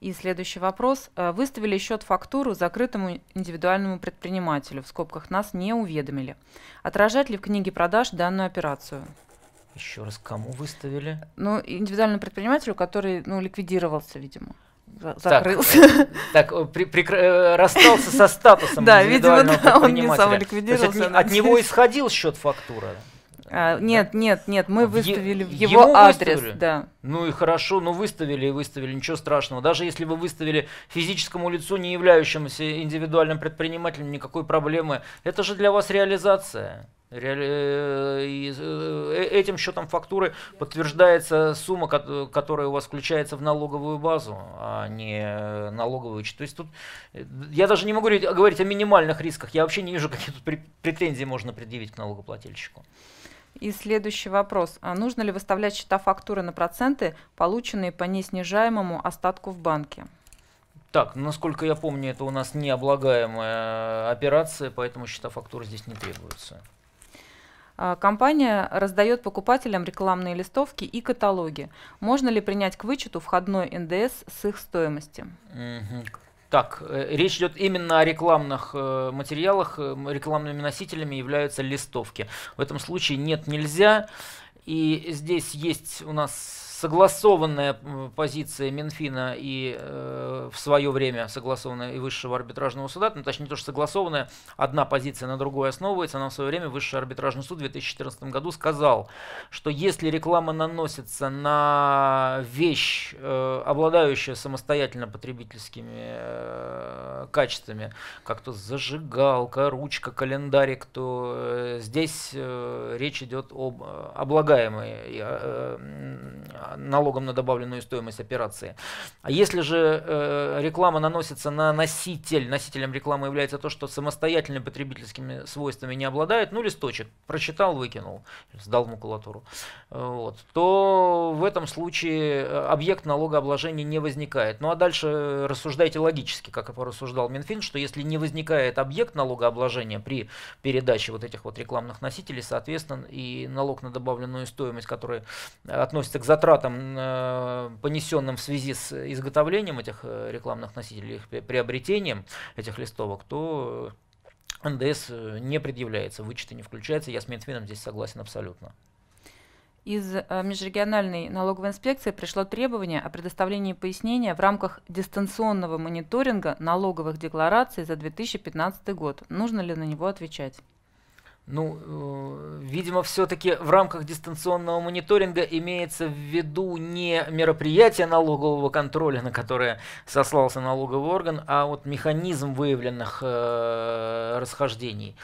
И следующий вопрос. Э, выставили счет фактуру закрытому индивидуальному предпринимателю. В скобках нас не уведомили. Отражать ли в книге продаж данную операцию? Еще раз, кому выставили? Ну, индивидуальному предпринимателю, который ну, ликвидировался, видимо. закрылся. Э, так, так э, расстался со статусом Да, видимо, он не сам ликвидировался. от него исходил счет фактура. А, нет, да? нет, нет, мы выставили в его адрес, выставили? да. Ну и хорошо, ну выставили и выставили, ничего страшного. Даже если вы выставили физическому лицу, не являющемуся индивидуальным предпринимателем, никакой проблемы. Это же для вас реализация. Реали... Э, э, э, этим счетом фактуры подтверждается сумма, которая у вас включается в налоговую базу, а не налоговый То есть тут я даже не могу говорить о минимальных рисках. Я вообще не вижу, какие тут претензии можно предъявить к налогоплательщику. И следующий вопрос. А нужно ли выставлять счета фактуры на проценты, полученные по неснижаемому остатку в банке? Так, насколько я помню, это у нас необлагаемая э, операция, поэтому счета фактуры здесь не требуются. А, компания раздает покупателям рекламные листовки и каталоги. Можно ли принять к вычету входной НДС с их стоимости? Так, э, речь идет именно о рекламных э, материалах. Э, рекламными носителями являются листовки. В этом случае нет нельзя. И здесь есть у нас согласованная позиция Минфина и э, в свое время согласованная и высшего арбитражного суда, ну, точнее не то, что согласованная, одна позиция на другой основывается, она в свое время высший арбитражный суд в 2014 году сказал, что если реклама наносится на вещь, э, обладающая самостоятельно потребительскими э, качествами, как то зажигалка, ручка, календарик, то э, здесь э, речь идет об э, облагаемой э, э налогом на добавленную стоимость операции. А если же э, реклама наносится на носитель, носителем рекламы является то, что самостоятельно потребительскими свойствами не обладает, ну листочек, прочитал, выкинул, сдал в макулатуру, э, вот, то в этом случае э, объект налогообложения не возникает. Ну а дальше рассуждайте логически, как и порассуждал Минфин, что если не возникает объект налогообложения при передаче вот этих вот рекламных носителей, соответственно, и налог на добавленную стоимость, который относится к затратам, затратам, э, понесенным в связи с изготовлением этих э, рекламных носителей, их приобретением этих листовок, то НДС э, не предъявляется, вычеты не включаются. Я с Минфином здесь согласен абсолютно. Из межрегиональной налоговой инспекции пришло требование о предоставлении пояснения в рамках дистанционного мониторинга налоговых деклараций за 2015 год. Нужно ли на него отвечать? Ну, э, видимо, все-таки в рамках дистанционного мониторинга имеется в виду не мероприятие налогового контроля, на которое сослался налоговый орган, а вот механизм выявленных э, расхождений.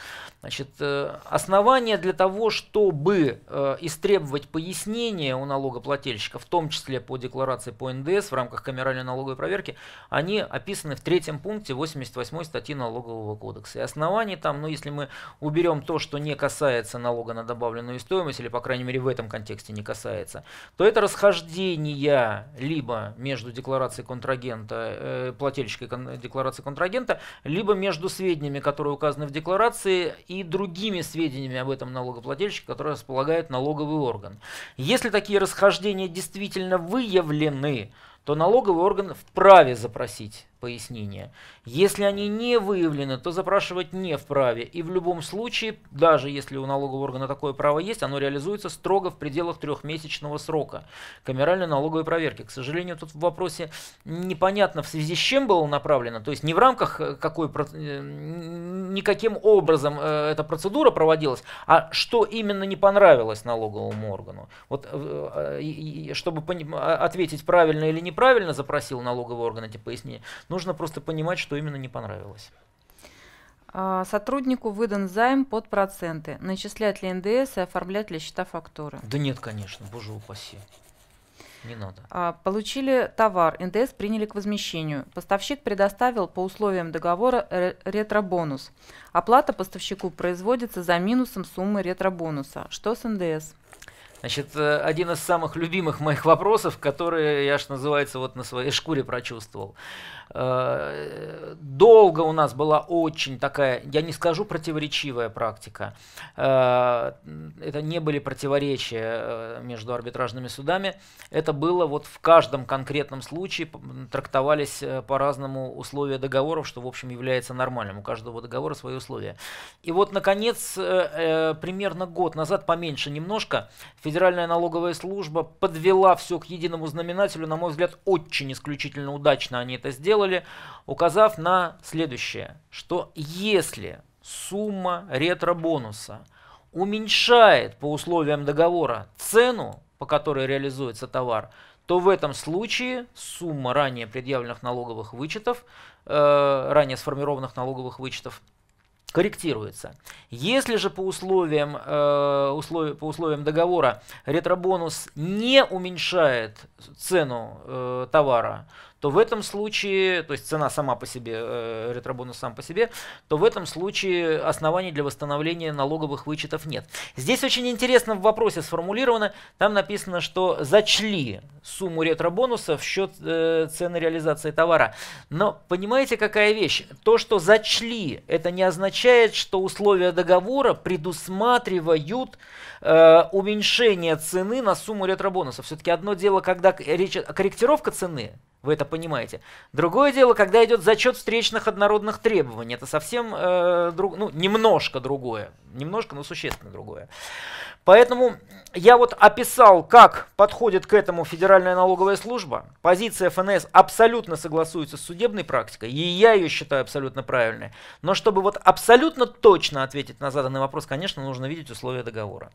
Значит, э, основания для того, чтобы э, истребовать пояснения у налогоплательщика, в том числе по декларации по НДС в рамках камеральной налоговой проверки, они описаны в третьем пункте 88 статьи Налогового кодекса. И основания там, ну если мы уберем то, что не касается налога на добавленную стоимость, или по крайней мере в этом контексте не касается, то это расхождение либо между декларацией контрагента, э, плательщика декларации контрагента, либо между сведениями, которые указаны в декларации, и другими сведениями об этом налогоплательщике, которые располагает налоговый орган. Если такие расхождения действительно выявлены, то налоговый орган вправе запросить пояснения. Если они не выявлены, то запрашивать не вправе. И в любом случае, даже если у налогового органа такое право есть, оно реализуется строго в пределах трехмесячного срока камеральной налоговой проверки. К сожалению, тут в вопросе непонятно, в связи с чем было направлено. То есть не в рамках э, какой, э, никаким образом э, эта процедура проводилась, а что именно не понравилось налоговому органу. Вот чтобы а, ответить правильно или неправильно, запросил налоговый орган эти пояснения, Нужно просто понимать, что именно не понравилось. А, сотруднику выдан займ под проценты. Начислять ли НДС и оформлять ли счета фактуры? Да нет, конечно, боже упаси. Не надо. А, получили товар, НДС приняли к возмещению. Поставщик предоставил по условиям договора ретробонус. Оплата поставщику производится за минусом суммы ретробонуса. Что с НДС? Значит, э, один из самых любимых моих вопросов, которые я, что называется, вот на своей шкуре прочувствовал. Э, долго у нас была очень такая, я не скажу противоречивая практика. Э, это не были противоречия между арбитражными судами. Это было вот в каждом конкретном случае трактовались по-разному условия договоров, что, в общем, является нормальным. У каждого договора свои условия. И вот, наконец, примерно год назад, поменьше немножко, Федеральная налоговая служба подвела все к единому знаменателю, на мой взгляд, очень исключительно удачно они это сделали, указав на следующее, что если сумма ретро-бонуса уменьшает по условиям договора цену, по которой реализуется товар, то в этом случае сумма ранее предъявленных налоговых вычетов, э, ранее сформированных налоговых вычетов – корректируется. Если же по условиям, э, услов, по условиям договора ретробонус не уменьшает цену э, товара, то в этом случае, то есть цена сама по себе, э, ретробонус сам по себе, то в этом случае оснований для восстановления налоговых вычетов нет. Здесь очень интересно в вопросе сформулировано, там написано, что зачли сумму ретробонуса в счет э, цены реализации товара. Но понимаете, какая вещь? То, что зачли, это не означает, что условия договора предусматривают э, уменьшение цены на сумму ретробонуса. Все-таки одно дело, когда речь о корректировка цены – вы это понимаете. Другое дело, когда идет зачет встречных однородных требований. Это совсем э, друг, ну, немножко другое. Немножко, но существенно другое. Поэтому я вот описал, как подходит к этому Федеральная налоговая служба. Позиция ФНС абсолютно согласуется с судебной практикой, и я ее считаю абсолютно правильной. Но чтобы вот абсолютно точно ответить на заданный вопрос, конечно, нужно видеть условия договора.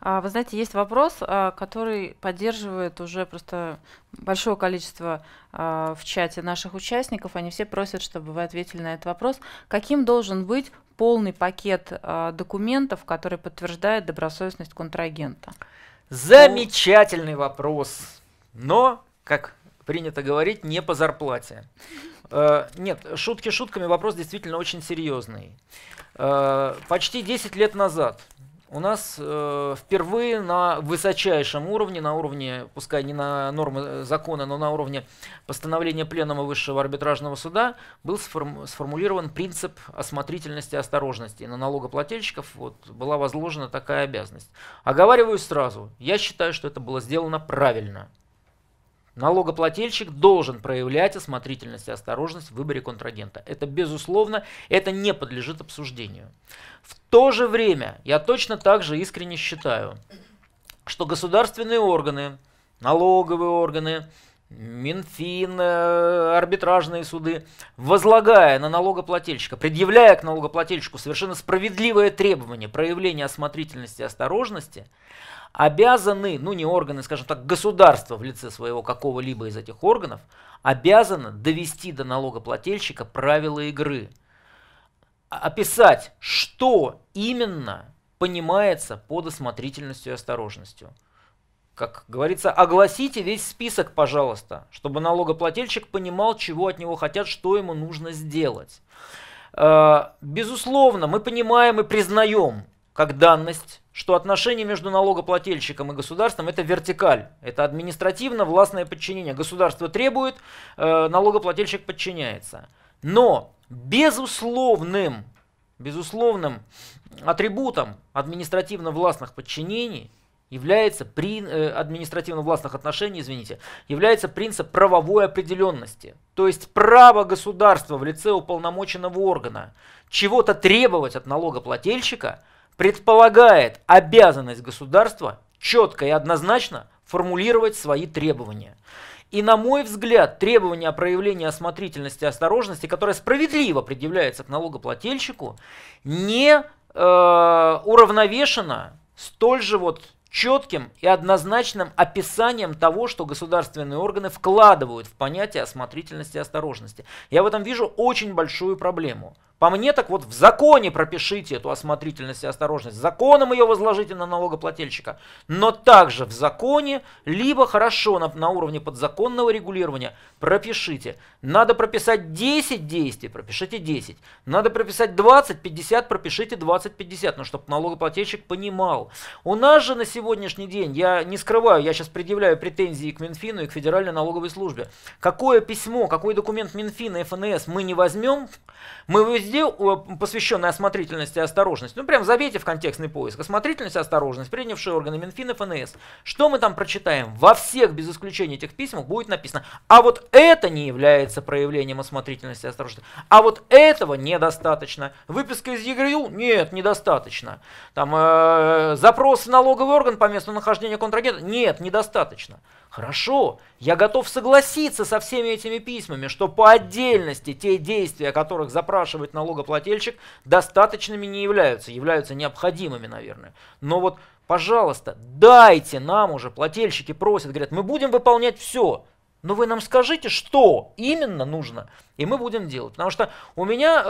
А, вы знаете, есть вопрос, а, который поддерживает уже просто большое количество а, в чате наших участников. Они все просят, чтобы вы ответили на этот вопрос. Каким должен быть полный пакет документов, который подтверждает добросовестность контрагента? Замечательный вопрос. Но, как принято говорить, не по зарплате. Э, нет, шутки шутками, вопрос действительно очень серьезный. Э, почти 10 лет назад у нас э, впервые на высочайшем уровне, на уровне, пускай не на нормы э, закона, но на уровне постановления Пленума Высшего арбитражного суда, был сформ сформулирован принцип осмотрительности и осторожности. на налогоплательщиков вот, была возложена такая обязанность. Оговариваю сразу, я считаю, что это было сделано правильно. Налогоплательщик должен проявлять осмотрительность и осторожность в выборе контрагента. Это безусловно, это не подлежит обсуждению. В то же время я точно так же искренне считаю, что государственные органы, налоговые органы, Минфин, э, арбитражные суды, возлагая на налогоплательщика, предъявляя к налогоплательщику совершенно справедливое требование проявления осмотрительности и осторожности, обязаны, ну не органы, скажем так, государство в лице своего какого-либо из этих органов, обязано довести до налогоплательщика правила игры, а, описать, что именно понимается под осмотрительностью и осторожностью. Как говорится, огласите весь список, пожалуйста, чтобы налогоплательщик понимал, чего от него хотят, что ему нужно сделать. Э, безусловно, мы понимаем и признаем, как данность, что отношения между налогоплательщиком и государством – это вертикаль, это административно-властное подчинение. Государство требует, э, налогоплательщик подчиняется. Но безусловным, безусловным атрибутом административно-властных подчинений является при э, административно-властных отношений, извините, является принцип правовой определенности. То есть право государства в лице уполномоченного органа чего-то требовать от налогоплательщика – предполагает обязанность государства четко и однозначно формулировать свои требования. И на мой взгляд, требование о проявлении осмотрительности и осторожности, которое справедливо предъявляется к налогоплательщику, не э, уравновешено столь же вот четким и однозначным описанием того, что государственные органы вкладывают в понятие осмотрительности и осторожности. Я в этом вижу очень большую проблему. По мне так вот в законе пропишите эту осмотрительность и осторожность. Законом ее возложите на налогоплательщика. Но также в законе, либо хорошо на, на уровне подзаконного регулирования пропишите. Надо прописать 10 действий, пропишите 10. Надо прописать 20, 50, пропишите 20, 50. но чтобы налогоплательщик понимал. У нас же на сегодняшний день, я не скрываю, я сейчас предъявляю претензии к Минфину и к Федеральной налоговой службе. Какое письмо, какой документ Минфина, ФНС мы не возьмем, мы везде посвященная осмотрительности и осторожности. Ну, прям забейте в контекстный поиск. Осмотрительность и осторожность, принявшие органы Минфин и ФНС. Что мы там прочитаем? Во всех, без исключения этих письмах, будет написано. А вот это не является проявлением осмотрительности и осторожности. А вот этого недостаточно. Выписка из ЕГРЮ? Нет, недостаточно. Там э, запрос в налоговый орган по месту нахождения контрагента? Нет, недостаточно. Хорошо, я готов согласиться со всеми этими письмами, что по отдельности те действия, о которых запрашивает налогоплательщик, достаточными не являются, являются необходимыми, наверное. Но вот, пожалуйста, дайте нам уже, плательщики просят, говорят, мы будем выполнять все но «Ну, вы нам скажите, что именно нужно, и мы будем делать. Потому что у меня э,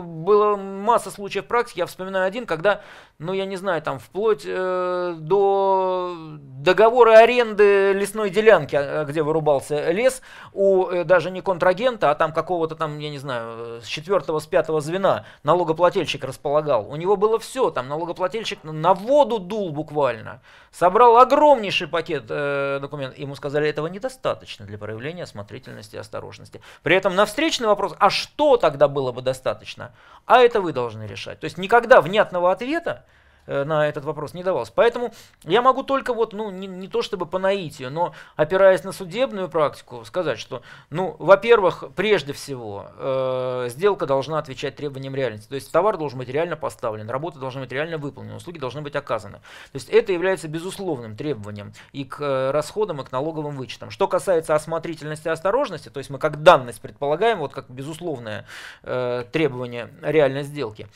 было масса случаев практики, я вспоминаю один, когда, ну я не знаю, там вплоть э, до договора аренды лесной делянки, а, а где вырубался лес, у э, даже не контрагента, а там какого-то там, я не знаю, с четвертого, с пятого звена налогоплательщик располагал. У него было все, там налогоплательщик на воду дул буквально, собрал огромнейший пакет э, документов, ему сказали, этого недостаточно достаточно для проявления осмотрительности и осторожности. При этом на встречный вопрос, а что тогда было бы достаточно, а это вы должны решать. То есть никогда внятного ответа Э, на этот вопрос не давался. Поэтому я могу только вот, ну, не, не то чтобы по наитию, но опираясь на судебную практику, сказать, что, ну, во-первых, прежде всего, э, сделка должна отвечать требованиям реальности. То есть товар должен быть реально поставлен, работа должна быть реально выполнена, услуги должны быть оказаны. То есть это является безусловным требованием и к э, расходам, и к налоговым вычетам. Что касается осмотрительности и осторожности, то есть мы как данность предполагаем, вот как безусловное э, требование реальной сделки,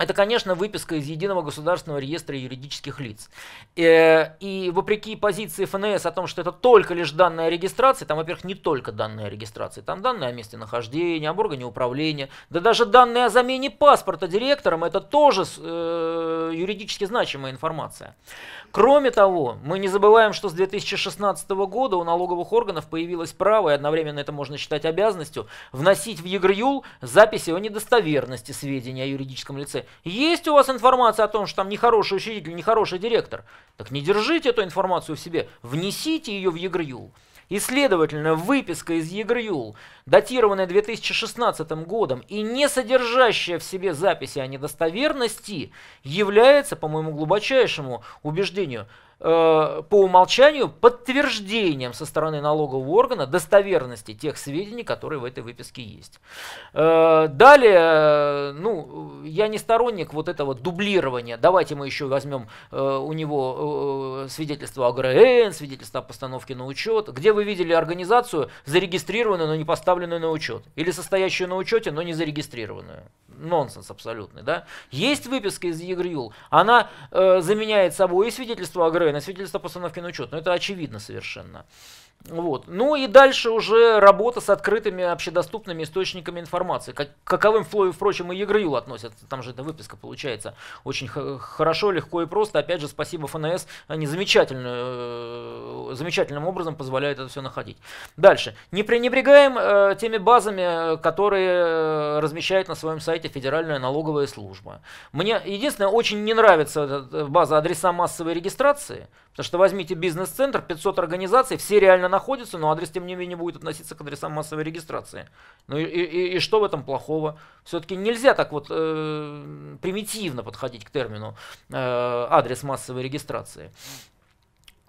это, конечно, выписка из Единого государственного реестра юридических лиц. Э, и вопреки позиции ФНС о том, что это только лишь данные о регистрации, там, во-первых, не только данные о регистрации, там данные о месте нахождения, об органе управления, да даже данные о замене паспорта директором, это тоже э, юридически значимая информация. Кроме того, мы не забываем, что с 2016 года у налоговых органов появилось право, и одновременно это можно считать обязанностью, вносить в ЕГРЮЛ записи о недостоверности сведений о юридическом лице. Есть у вас информация о том, что там нехороший учитель, нехороший директор? Так не держите эту информацию в себе, внесите ее в ЕГРЮЛ. И, следовательно, выписка из ЕГРЮЛ, датированная 2016 годом и не содержащая в себе записи о недостоверности, является, по моему глубочайшему убеждению, Э, по умолчанию подтверждением со стороны налогового органа достоверности тех сведений, которые в этой выписке есть. Э, далее, э, ну, я не сторонник вот этого дублирования. Давайте мы еще возьмем у него свидетельство о ГРН, свидетельство о постановке на учет. Где вы видели организацию, зарегистрированную, но не поставленную на учет? Или состоящую на учете, но не зарегистрированную? нонсенс абсолютный, да. Есть выписка из ЕГРЮЛ, она э, заменяет собой и свидетельство о ГРН, и свидетельство о постановке на учет, но это очевидно совершенно. Вот. Ну и дальше уже работа с открытыми общедоступными источниками информации. Как, каковым, впрочем, и ЕГРЮЛ относятся. Там же эта выписка получается очень хорошо, легко и просто. Опять же, спасибо ФНС, они замечательно, э, замечательным образом позволяют это все находить. Дальше. Не пренебрегаем э, теми базами, э, которые э, размещают на своем сайте Федеральная налоговая служба. Мне единственное, очень не нравится э, база адреса массовой регистрации, потому что возьмите бизнес-центр, 500 организаций, все реально находятся, но адрес тем не менее будет относиться к адресам массовой регистрации. Ну и, и, и что в этом плохого? Все-таки нельзя так вот э, примитивно подходить к термину э, адрес массовой регистрации.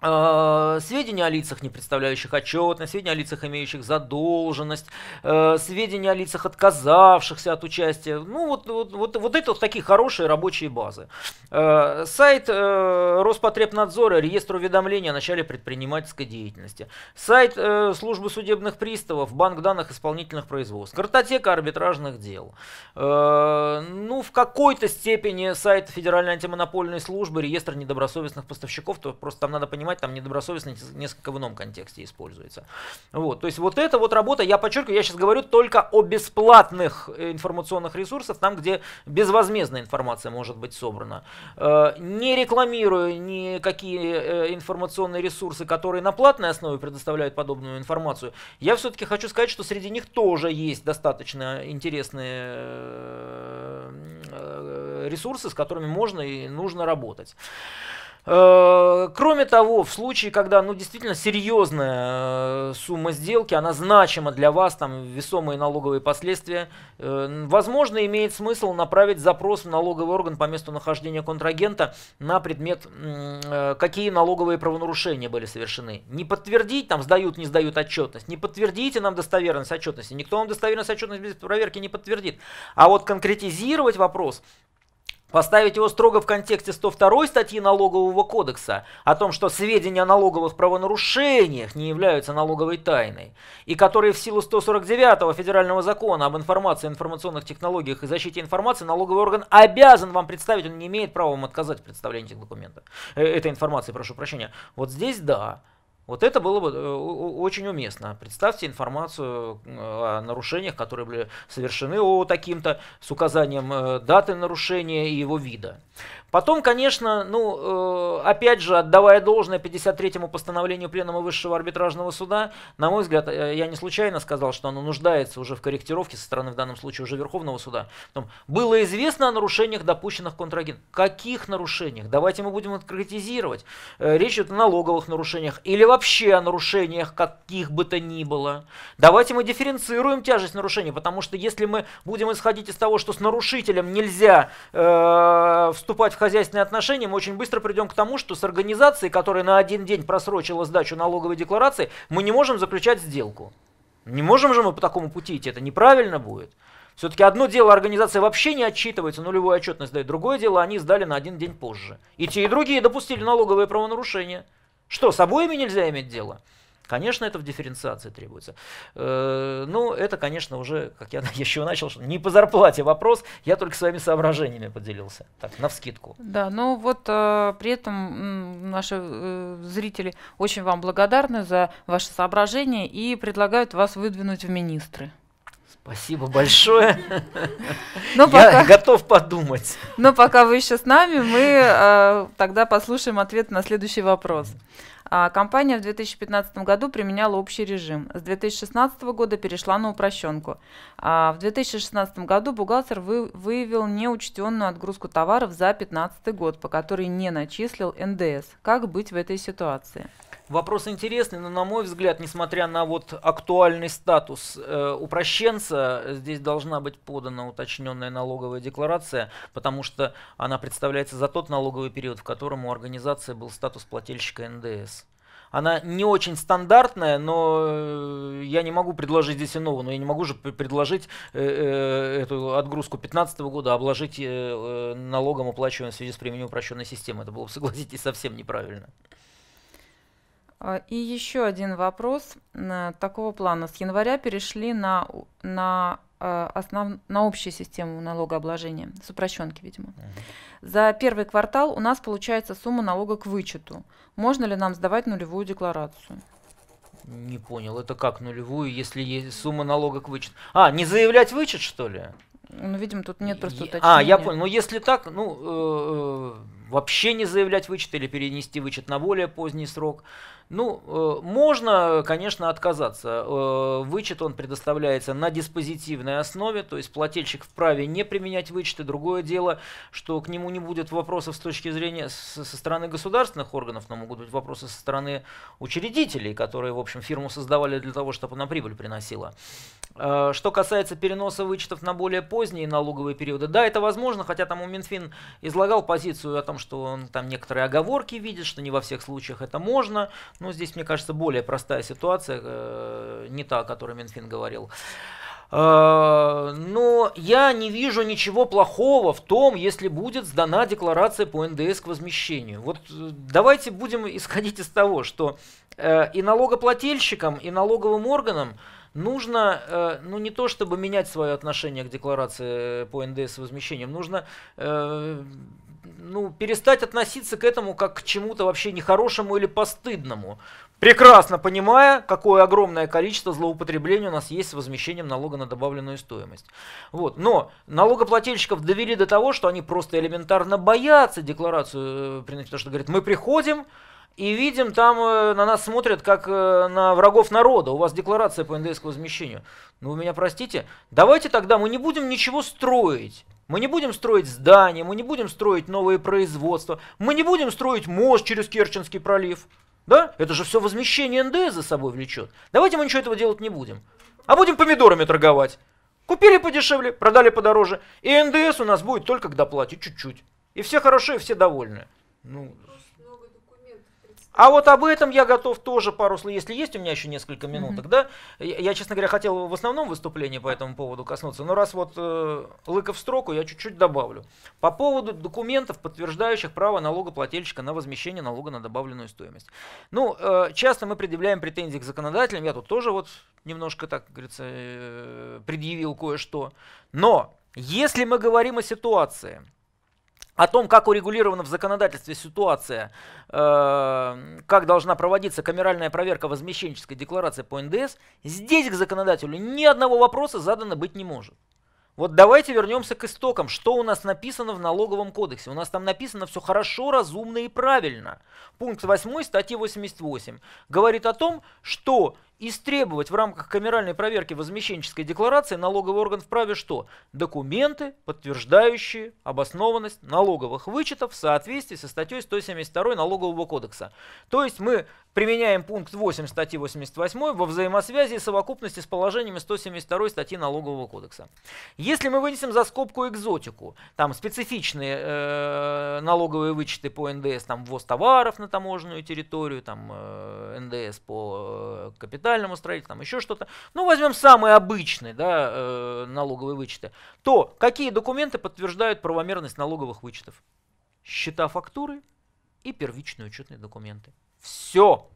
Э, сведения о лицах, не представляющих отчетность, сведения о лицах, имеющих задолженность, э, сведения о лицах, отказавшихся от участия. Ну, вот, вот, вот, вот это вот такие хорошие рабочие базы. Э, сайт Роспотребнадзора, реестр уведомлений о начале предпринимательской деятельности. Сайт службы судебных приставов, банк данных исполнительных производств. Картотека арбитражных дел. Ну, в какой-то степени сайт Федеральной антимонопольной службы, реестр недобросовестных поставщиков, то просто там надо понимать, понимать, там недобросовестно, несколько в ином контексте используется. Вот, то есть вот эта вот работа, я подчеркиваю, я сейчас говорю только о бесплатных э, информационных ресурсах, там, где безвозмездная информация может быть собрана. Э, не рекламирую никакие э, информационные ресурсы, которые на платной основе предоставляют подобную информацию. Я все-таки хочу сказать, что среди них тоже есть достаточно интересные ресурсы, с которыми можно и нужно работать. Э, кроме того, в случае, когда ну, действительно серьезная э, сумма сделки, она значима для вас, там весомые налоговые последствия, э, возможно, имеет смысл направить запрос в налоговый орган по месту нахождения контрагента на предмет, какие налоговые правонарушения были совершены. Не подтвердить, там сдают, не сдают отчетность, не подтвердите нам достоверность отчетности, никто вам достоверность отчетности без проверки не подтвердит. А вот конкретизировать вопрос Поставить его строго в контексте 102 статьи Налогового кодекса о том, что сведения о налоговых правонарушениях не являются налоговой тайной, и которые в силу 149 Федерального закона об информации, информационных технологиях и защите информации налоговый орган обязан вам представить, он не имеет права вам отказать в представлении этих документов, э, этой информации, прошу прощения. Вот здесь да. Вот это было бы э, очень уместно. Представьте информацию о нарушениях, которые были совершены о таким-то, с указанием э, даты нарушения и его вида. Потом, конечно, ну, э, опять же, отдавая должное 53-му постановлению Пленума Высшего арбитражного суда, на мой взгляд, э, я не случайно сказал, что оно нуждается уже в корректировке со стороны, в данном случае, уже Верховного суда. Потом, было известно о нарушениях, допущенных контрагентом. Каких нарушениях? Давайте мы будем конкретизировать. Э, речь идет о налоговых нарушениях или вообще о нарушениях каких бы то ни было. Давайте мы дифференцируем тяжесть нарушений, потому что если мы будем исходить из того, что с нарушителем нельзя э, вступать в хозяйственные отношения, мы очень быстро придем к тому, что с организацией, которая на один день просрочила сдачу налоговой декларации, мы не можем заключать сделку. Не можем же мы по такому пути идти, это неправильно будет. Все-таки одно дело, организация вообще не отчитывается, нулевую отчетность дает. Другое дело, они сдали на один день позже. И те, и другие допустили налоговые правонарушения. Что, с обоими нельзя иметь дело? Конечно, это в дифференциации требуется. Э, ну, это, конечно, уже, как я еще начал, не по зарплате вопрос, я только своими соображениями поделился, так, навскидку. Да, ну вот э, при этом наши э, зрители очень вам благодарны за ваши соображения и предлагают вас выдвинуть в министры. Спасибо большое. Но ну, пока, Я готов подумать. Но ну, пока вы еще с нами, мы э, тогда послушаем ответ на следующий вопрос. А, компания в 2015 году применяла общий режим. С 2016 года перешла на упрощенку. А в 2016 году бухгалтер вы, выявил неучтенную отгрузку товаров за 2015 год, по которой не начислил НДС. Как быть в этой ситуации? Вопрос интересный, но, на мой взгляд, несмотря на вот актуальный статус э, упрощенца, э, здесь должна быть подана уточненная налоговая декларация, потому что она представляется за тот налоговый период, в котором у организации был статус плательщика НДС. Она не очень стандартная, но э, я не могу предложить здесь и новую, но я не могу же предложить э, эту отгрузку 2015 года обложить налогом, оплачиваемым в связи с применением упрощенной системы. Это было бы, согласитесь, совсем неправильно. А, и еще один вопрос э, такого плана. С января перешли на, на, э, основ, на общую систему налогообложения, с упрощенки, видимо. За первый квартал у нас получается сумма налога к вычету. Можно ли нам сдавать нулевую декларацию? Не понял, это как нулевую, если сумма налога к вычету? А, не заявлять вычет, что ли? Ну, видимо, тут нет просто а, уточнения. А, я понял. Ну, если так, ну, э, э, вообще не заявлять вычет или перенести вычет на более поздний срок – ну, э, можно, конечно, отказаться. Э, вычет он предоставляется на диспозитивной основе, то есть плательщик вправе не применять вычеты. Другое дело, что к нему не будет вопросов с точки зрения со стороны государственных органов, но могут быть вопросы со стороны учредителей, которые, в общем, фирму создавали для того, чтобы она прибыль приносила. Э, что касается переноса вычетов на более поздние налоговые периоды, да, это возможно, хотя там у Минфин излагал позицию о том, что он там некоторые оговорки видит, что не во всех случаях это можно, ну здесь, мне кажется, более простая ситуация, э, не та, о которой Минфин говорил. Э, но я не вижу ничего плохого в том, если будет сдана декларация по НДС к возмещению. Вот э, давайте будем исходить из того, что и налогоплательщикам, и налоговым органам – нужно, э, ну не то чтобы менять свое отношение к декларации э, по НДС возмещением, нужно э, ну, перестать относиться к этому как к чему-то вообще нехорошему или постыдному, прекрасно понимая, какое огромное количество злоупотреблений у нас есть с возмещением налога на добавленную стоимость. Вот. Но налогоплательщиков довели до того, что они просто элементарно боятся декларацию приносить, потому что говорят, мы приходим, и видим, там э, на нас смотрят, как э, на врагов народа. У вас декларация по НДС к возмещению. Ну, вы меня простите. Давайте тогда мы не будем ничего строить. Мы не будем строить здания, мы не будем строить новые производства, мы не будем строить мост через Керченский пролив. Да? Это же все возмещение НДС за собой влечет. Давайте мы ничего этого делать не будем. А будем помидорами торговать. Купили подешевле, продали подороже. И НДС у нас будет только к доплате, чуть-чуть. И все хорошие, все довольны. Ну, а вот об этом я готов тоже пару слов, если есть у меня еще несколько минуток, mm-hmm. да? Я, честно говоря, хотел в основном выступлении по этому поводу коснуться, но раз вот э, лыков строку, я чуть-чуть добавлю. По поводу документов, подтверждающих право налогоплательщика на возмещение налога на добавленную стоимость. Ну, э, часто мы предъявляем претензии к законодателям, я тут тоже вот немножко, так говорится, э, предъявил кое-что. Но, если мы говорим о ситуации, о том, как урегулирована в законодательстве ситуация, э, как должна проводиться камеральная проверка возмещенческой декларации по НДС, здесь к законодателю ни одного вопроса задано быть не может. Вот давайте вернемся к истокам. Что у нас написано в налоговом кодексе? У нас там написано все хорошо, разумно и правильно. Пункт 8 статьи 88 говорит о том, что истребовать в рамках камеральной проверки возмещенческой декларации налоговый орган вправе что? Документы, подтверждающие обоснованность налоговых вычетов в соответствии со статьей 172 Налогового кодекса. То есть мы применяем пункт 8 статьи 88 во взаимосвязи и совокупности с положениями 172 статьи Налогового кодекса. Если мы вынесем за скобку экзотику, там специфичные э, налоговые вычеты по НДС, там ввоз товаров на таможенную территорию, там э, НДС по э, капиталу, социальному строительству, там еще что-то, ну возьмем самые обычные да, э, налоговые вычеты, то какие документы подтверждают правомерность налоговых вычетов? Счета фактуры и первичные учетные документы. Все.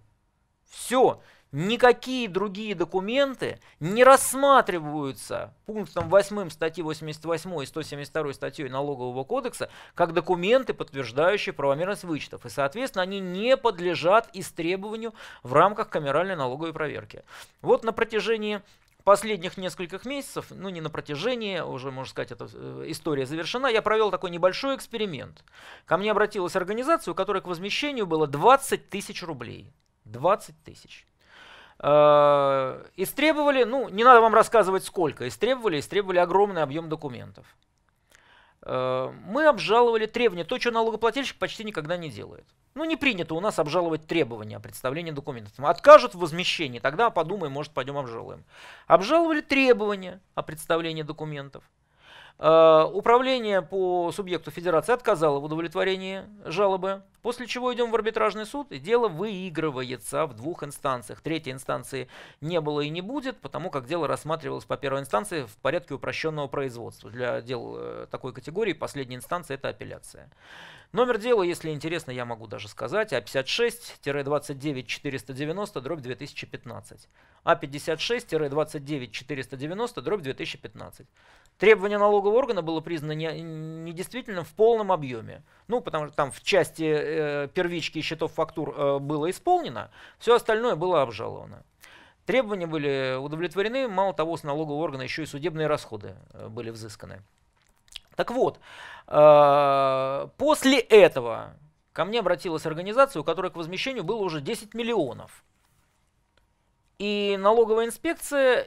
Все никакие другие документы не рассматриваются пунктом 8 статьи 88 и 172 статьей Налогового кодекса как документы, подтверждающие правомерность вычетов. И, соответственно, они не подлежат истребованию в рамках камеральной налоговой проверки. Вот на протяжении последних нескольких месяцев, ну не на протяжении, уже можно сказать, эта э, история завершена, я провел такой небольшой эксперимент. Ко мне обратилась организация, у которой к возмещению было 20 тысяч рублей. 20 тысяч. Э, истребовали, ну, не надо вам рассказывать сколько, истребовали, истребовали огромный объем документов. Э, мы обжаловали требования, то, что налогоплательщик почти никогда не делает. Ну, не принято у нас обжаловать требования о представлении документов. Откажут в возмещении, тогда подумай, может, пойдем обжалуем. Обжаловали требования о представлении документов. Э, управление по субъекту федерации отказало в удовлетворении жалобы, после чего идем в арбитражный суд, и дело выигрывается в двух инстанциях. Третьей инстанции не было и не будет, потому как дело рассматривалось по первой инстанции в порядке упрощенного производства. Для дел э, такой категории последняя инстанция – это апелляция. Номер дела, если интересно, я могу даже сказать, А56-29-490, дробь 2015. А56-29-490, дробь 2015. Требование налогового органа было признано недействительным в полном объеме. Ну, потому что там в части э, первички счетов фактур э, было исполнено, все остальное было обжаловано. Требования были удовлетворены, мало того, с налогового органа еще и судебные расходы э, были взысканы. Так вот, э, после этого ко мне обратилась организация, у которой к возмещению было уже 10 миллионов. И налоговая инспекция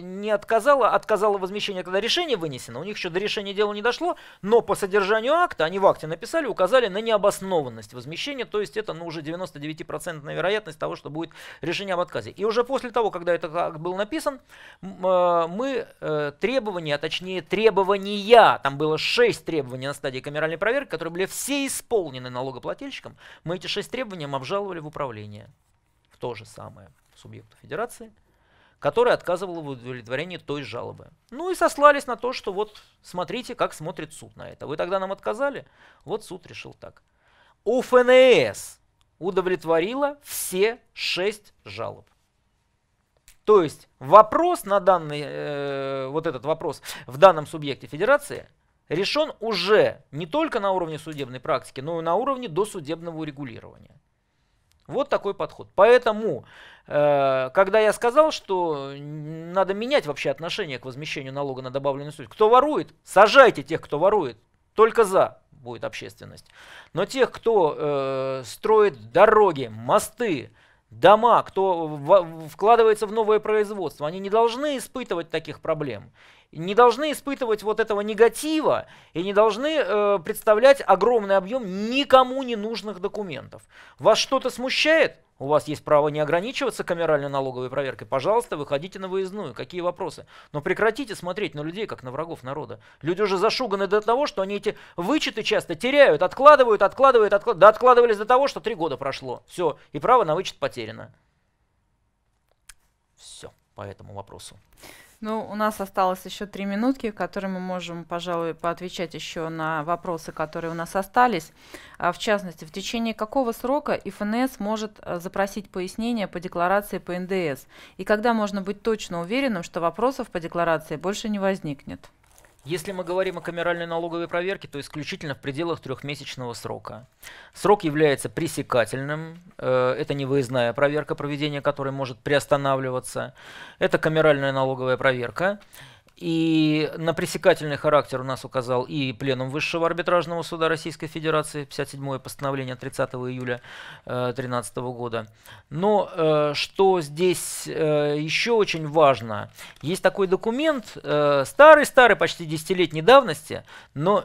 не отказала, отказала возмещение, когда решение вынесено. У них еще до решения дела не дошло, но по содержанию акта, они в акте написали, указали на необоснованность возмещения, то есть это ну, уже 99% вероятность того, что будет решение об отказе. И уже после того, когда этот акт был написан, э, мы э, требования, а точнее требования, там было 6 требований на стадии камеральной проверки, которые были все исполнены налогоплательщиком, мы эти 6 требований обжаловали в управление. то же самое субъекта федерации, которая отказывала в удовлетворении той жалобы. Ну и сослались на то, что вот смотрите, как смотрит суд на это. Вы тогда нам отказали, вот суд решил так. УФНС удовлетворила все шесть жалоб. То есть вопрос на данный, э, вот этот вопрос в данном субъекте федерации решен уже не только на уровне судебной практики, но и на уровне досудебного урегулирования. Вот такой подход. Поэтому, э, когда я сказал, что надо менять вообще отношение к возмещению налога на добавленную стоимость, кто ворует, сажайте тех, кто ворует. Только за будет общественность. Но тех, кто э, строит дороги, мосты, дома, кто вкладывается в новое производство, они не должны испытывать таких проблем, не должны испытывать вот этого негатива и не должны э, представлять огромный объем никому не нужных документов. Вас что-то смущает? У вас есть право не ограничиваться камеральной налоговой проверкой. Пожалуйста, выходите на выездную. Какие вопросы? Но ну, прекратите смотреть на людей, как на врагов народа. Люди уже зашуганы до того, что они эти вычеты часто теряют, откладывают, откладывают, откладывают. Да откладывались до того, что три года прошло. Все, и право на вычет потеряно. Все по этому вопросу. Ну, у нас осталось еще три минутки, в которые мы можем, пожалуй, поотвечать еще на вопросы, которые у нас остались. А, в частности, в течение какого срока ИФНС может э, запросить пояснения по декларации по НДС? И когда можно быть точно уверенным, что вопросов по декларации больше не возникнет? Если мы говорим о камеральной налоговой проверке, то исключительно в пределах трехмесячного срока. Срок является пресекательным, э, это не выездная проверка, проведение которой может приостанавливаться. Это камеральная налоговая проверка. И на пресекательный характер у нас указал и Пленум Высшего арбитражного суда Российской Федерации, 57-е постановление 30 июля 2013 э, года. Но э, что здесь э, еще очень важно, есть такой документ, э, старый-старый, почти десятилетней давности, но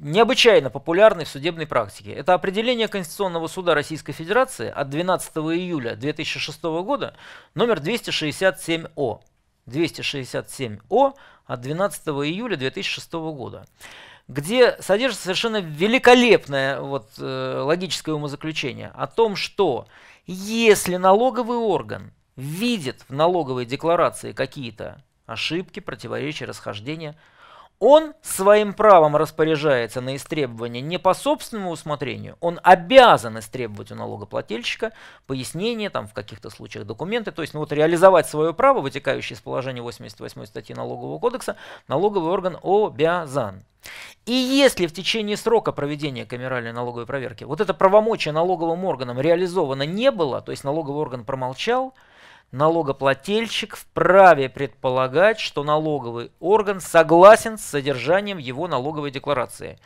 необычайно популярный в судебной практике. Это определение Конституционного суда Российской Федерации от 12 июля 2006 года, номер 267О. 267О от 12 июля 2006 года, где содержится совершенно великолепное вот, э, логическое умозаключение о том, что если налоговый орган видит в налоговой декларации какие-то ошибки, противоречия, расхождения – он своим правом распоряжается на истребование не по собственному усмотрению, он обязан истребовать у налогоплательщика пояснения там, в каких-то случаях документы, то есть ну, вот, реализовать свое право, вытекающее из положения 88 статьи Налогового кодекса, налоговый орган обязан. И если в течение срока проведения камеральной налоговой проверки вот это правомочие налоговым органом реализовано не было, то есть налоговый орган промолчал, налогоплательщик вправе предполагать, что налоговый орган согласен с содержанием его налоговой декларации.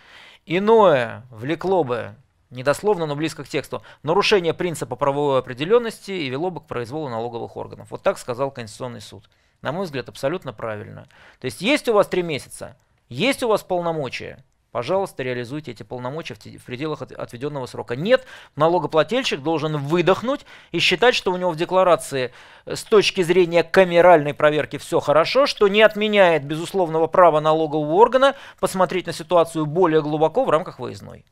Иное влекло бы, недословно, но близко к тексту, нарушение принципа правовой определенности и вело бы к произволу налоговых органов. Вот так сказал Конституционный суд. На мой взгляд, абсолютно правильно. То есть есть у вас три месяца, есть у вас полномочия – Пожалуйста, реализуйте эти полномочия в пределах отведенного срока. Нет, налогоплательщик должен выдохнуть и считать, что у него в декларации э, с точки зрения камеральной проверки все хорошо, что не отменяет безусловного права налогового органа посмотреть на ситуацию более глубоко в рамках выездной.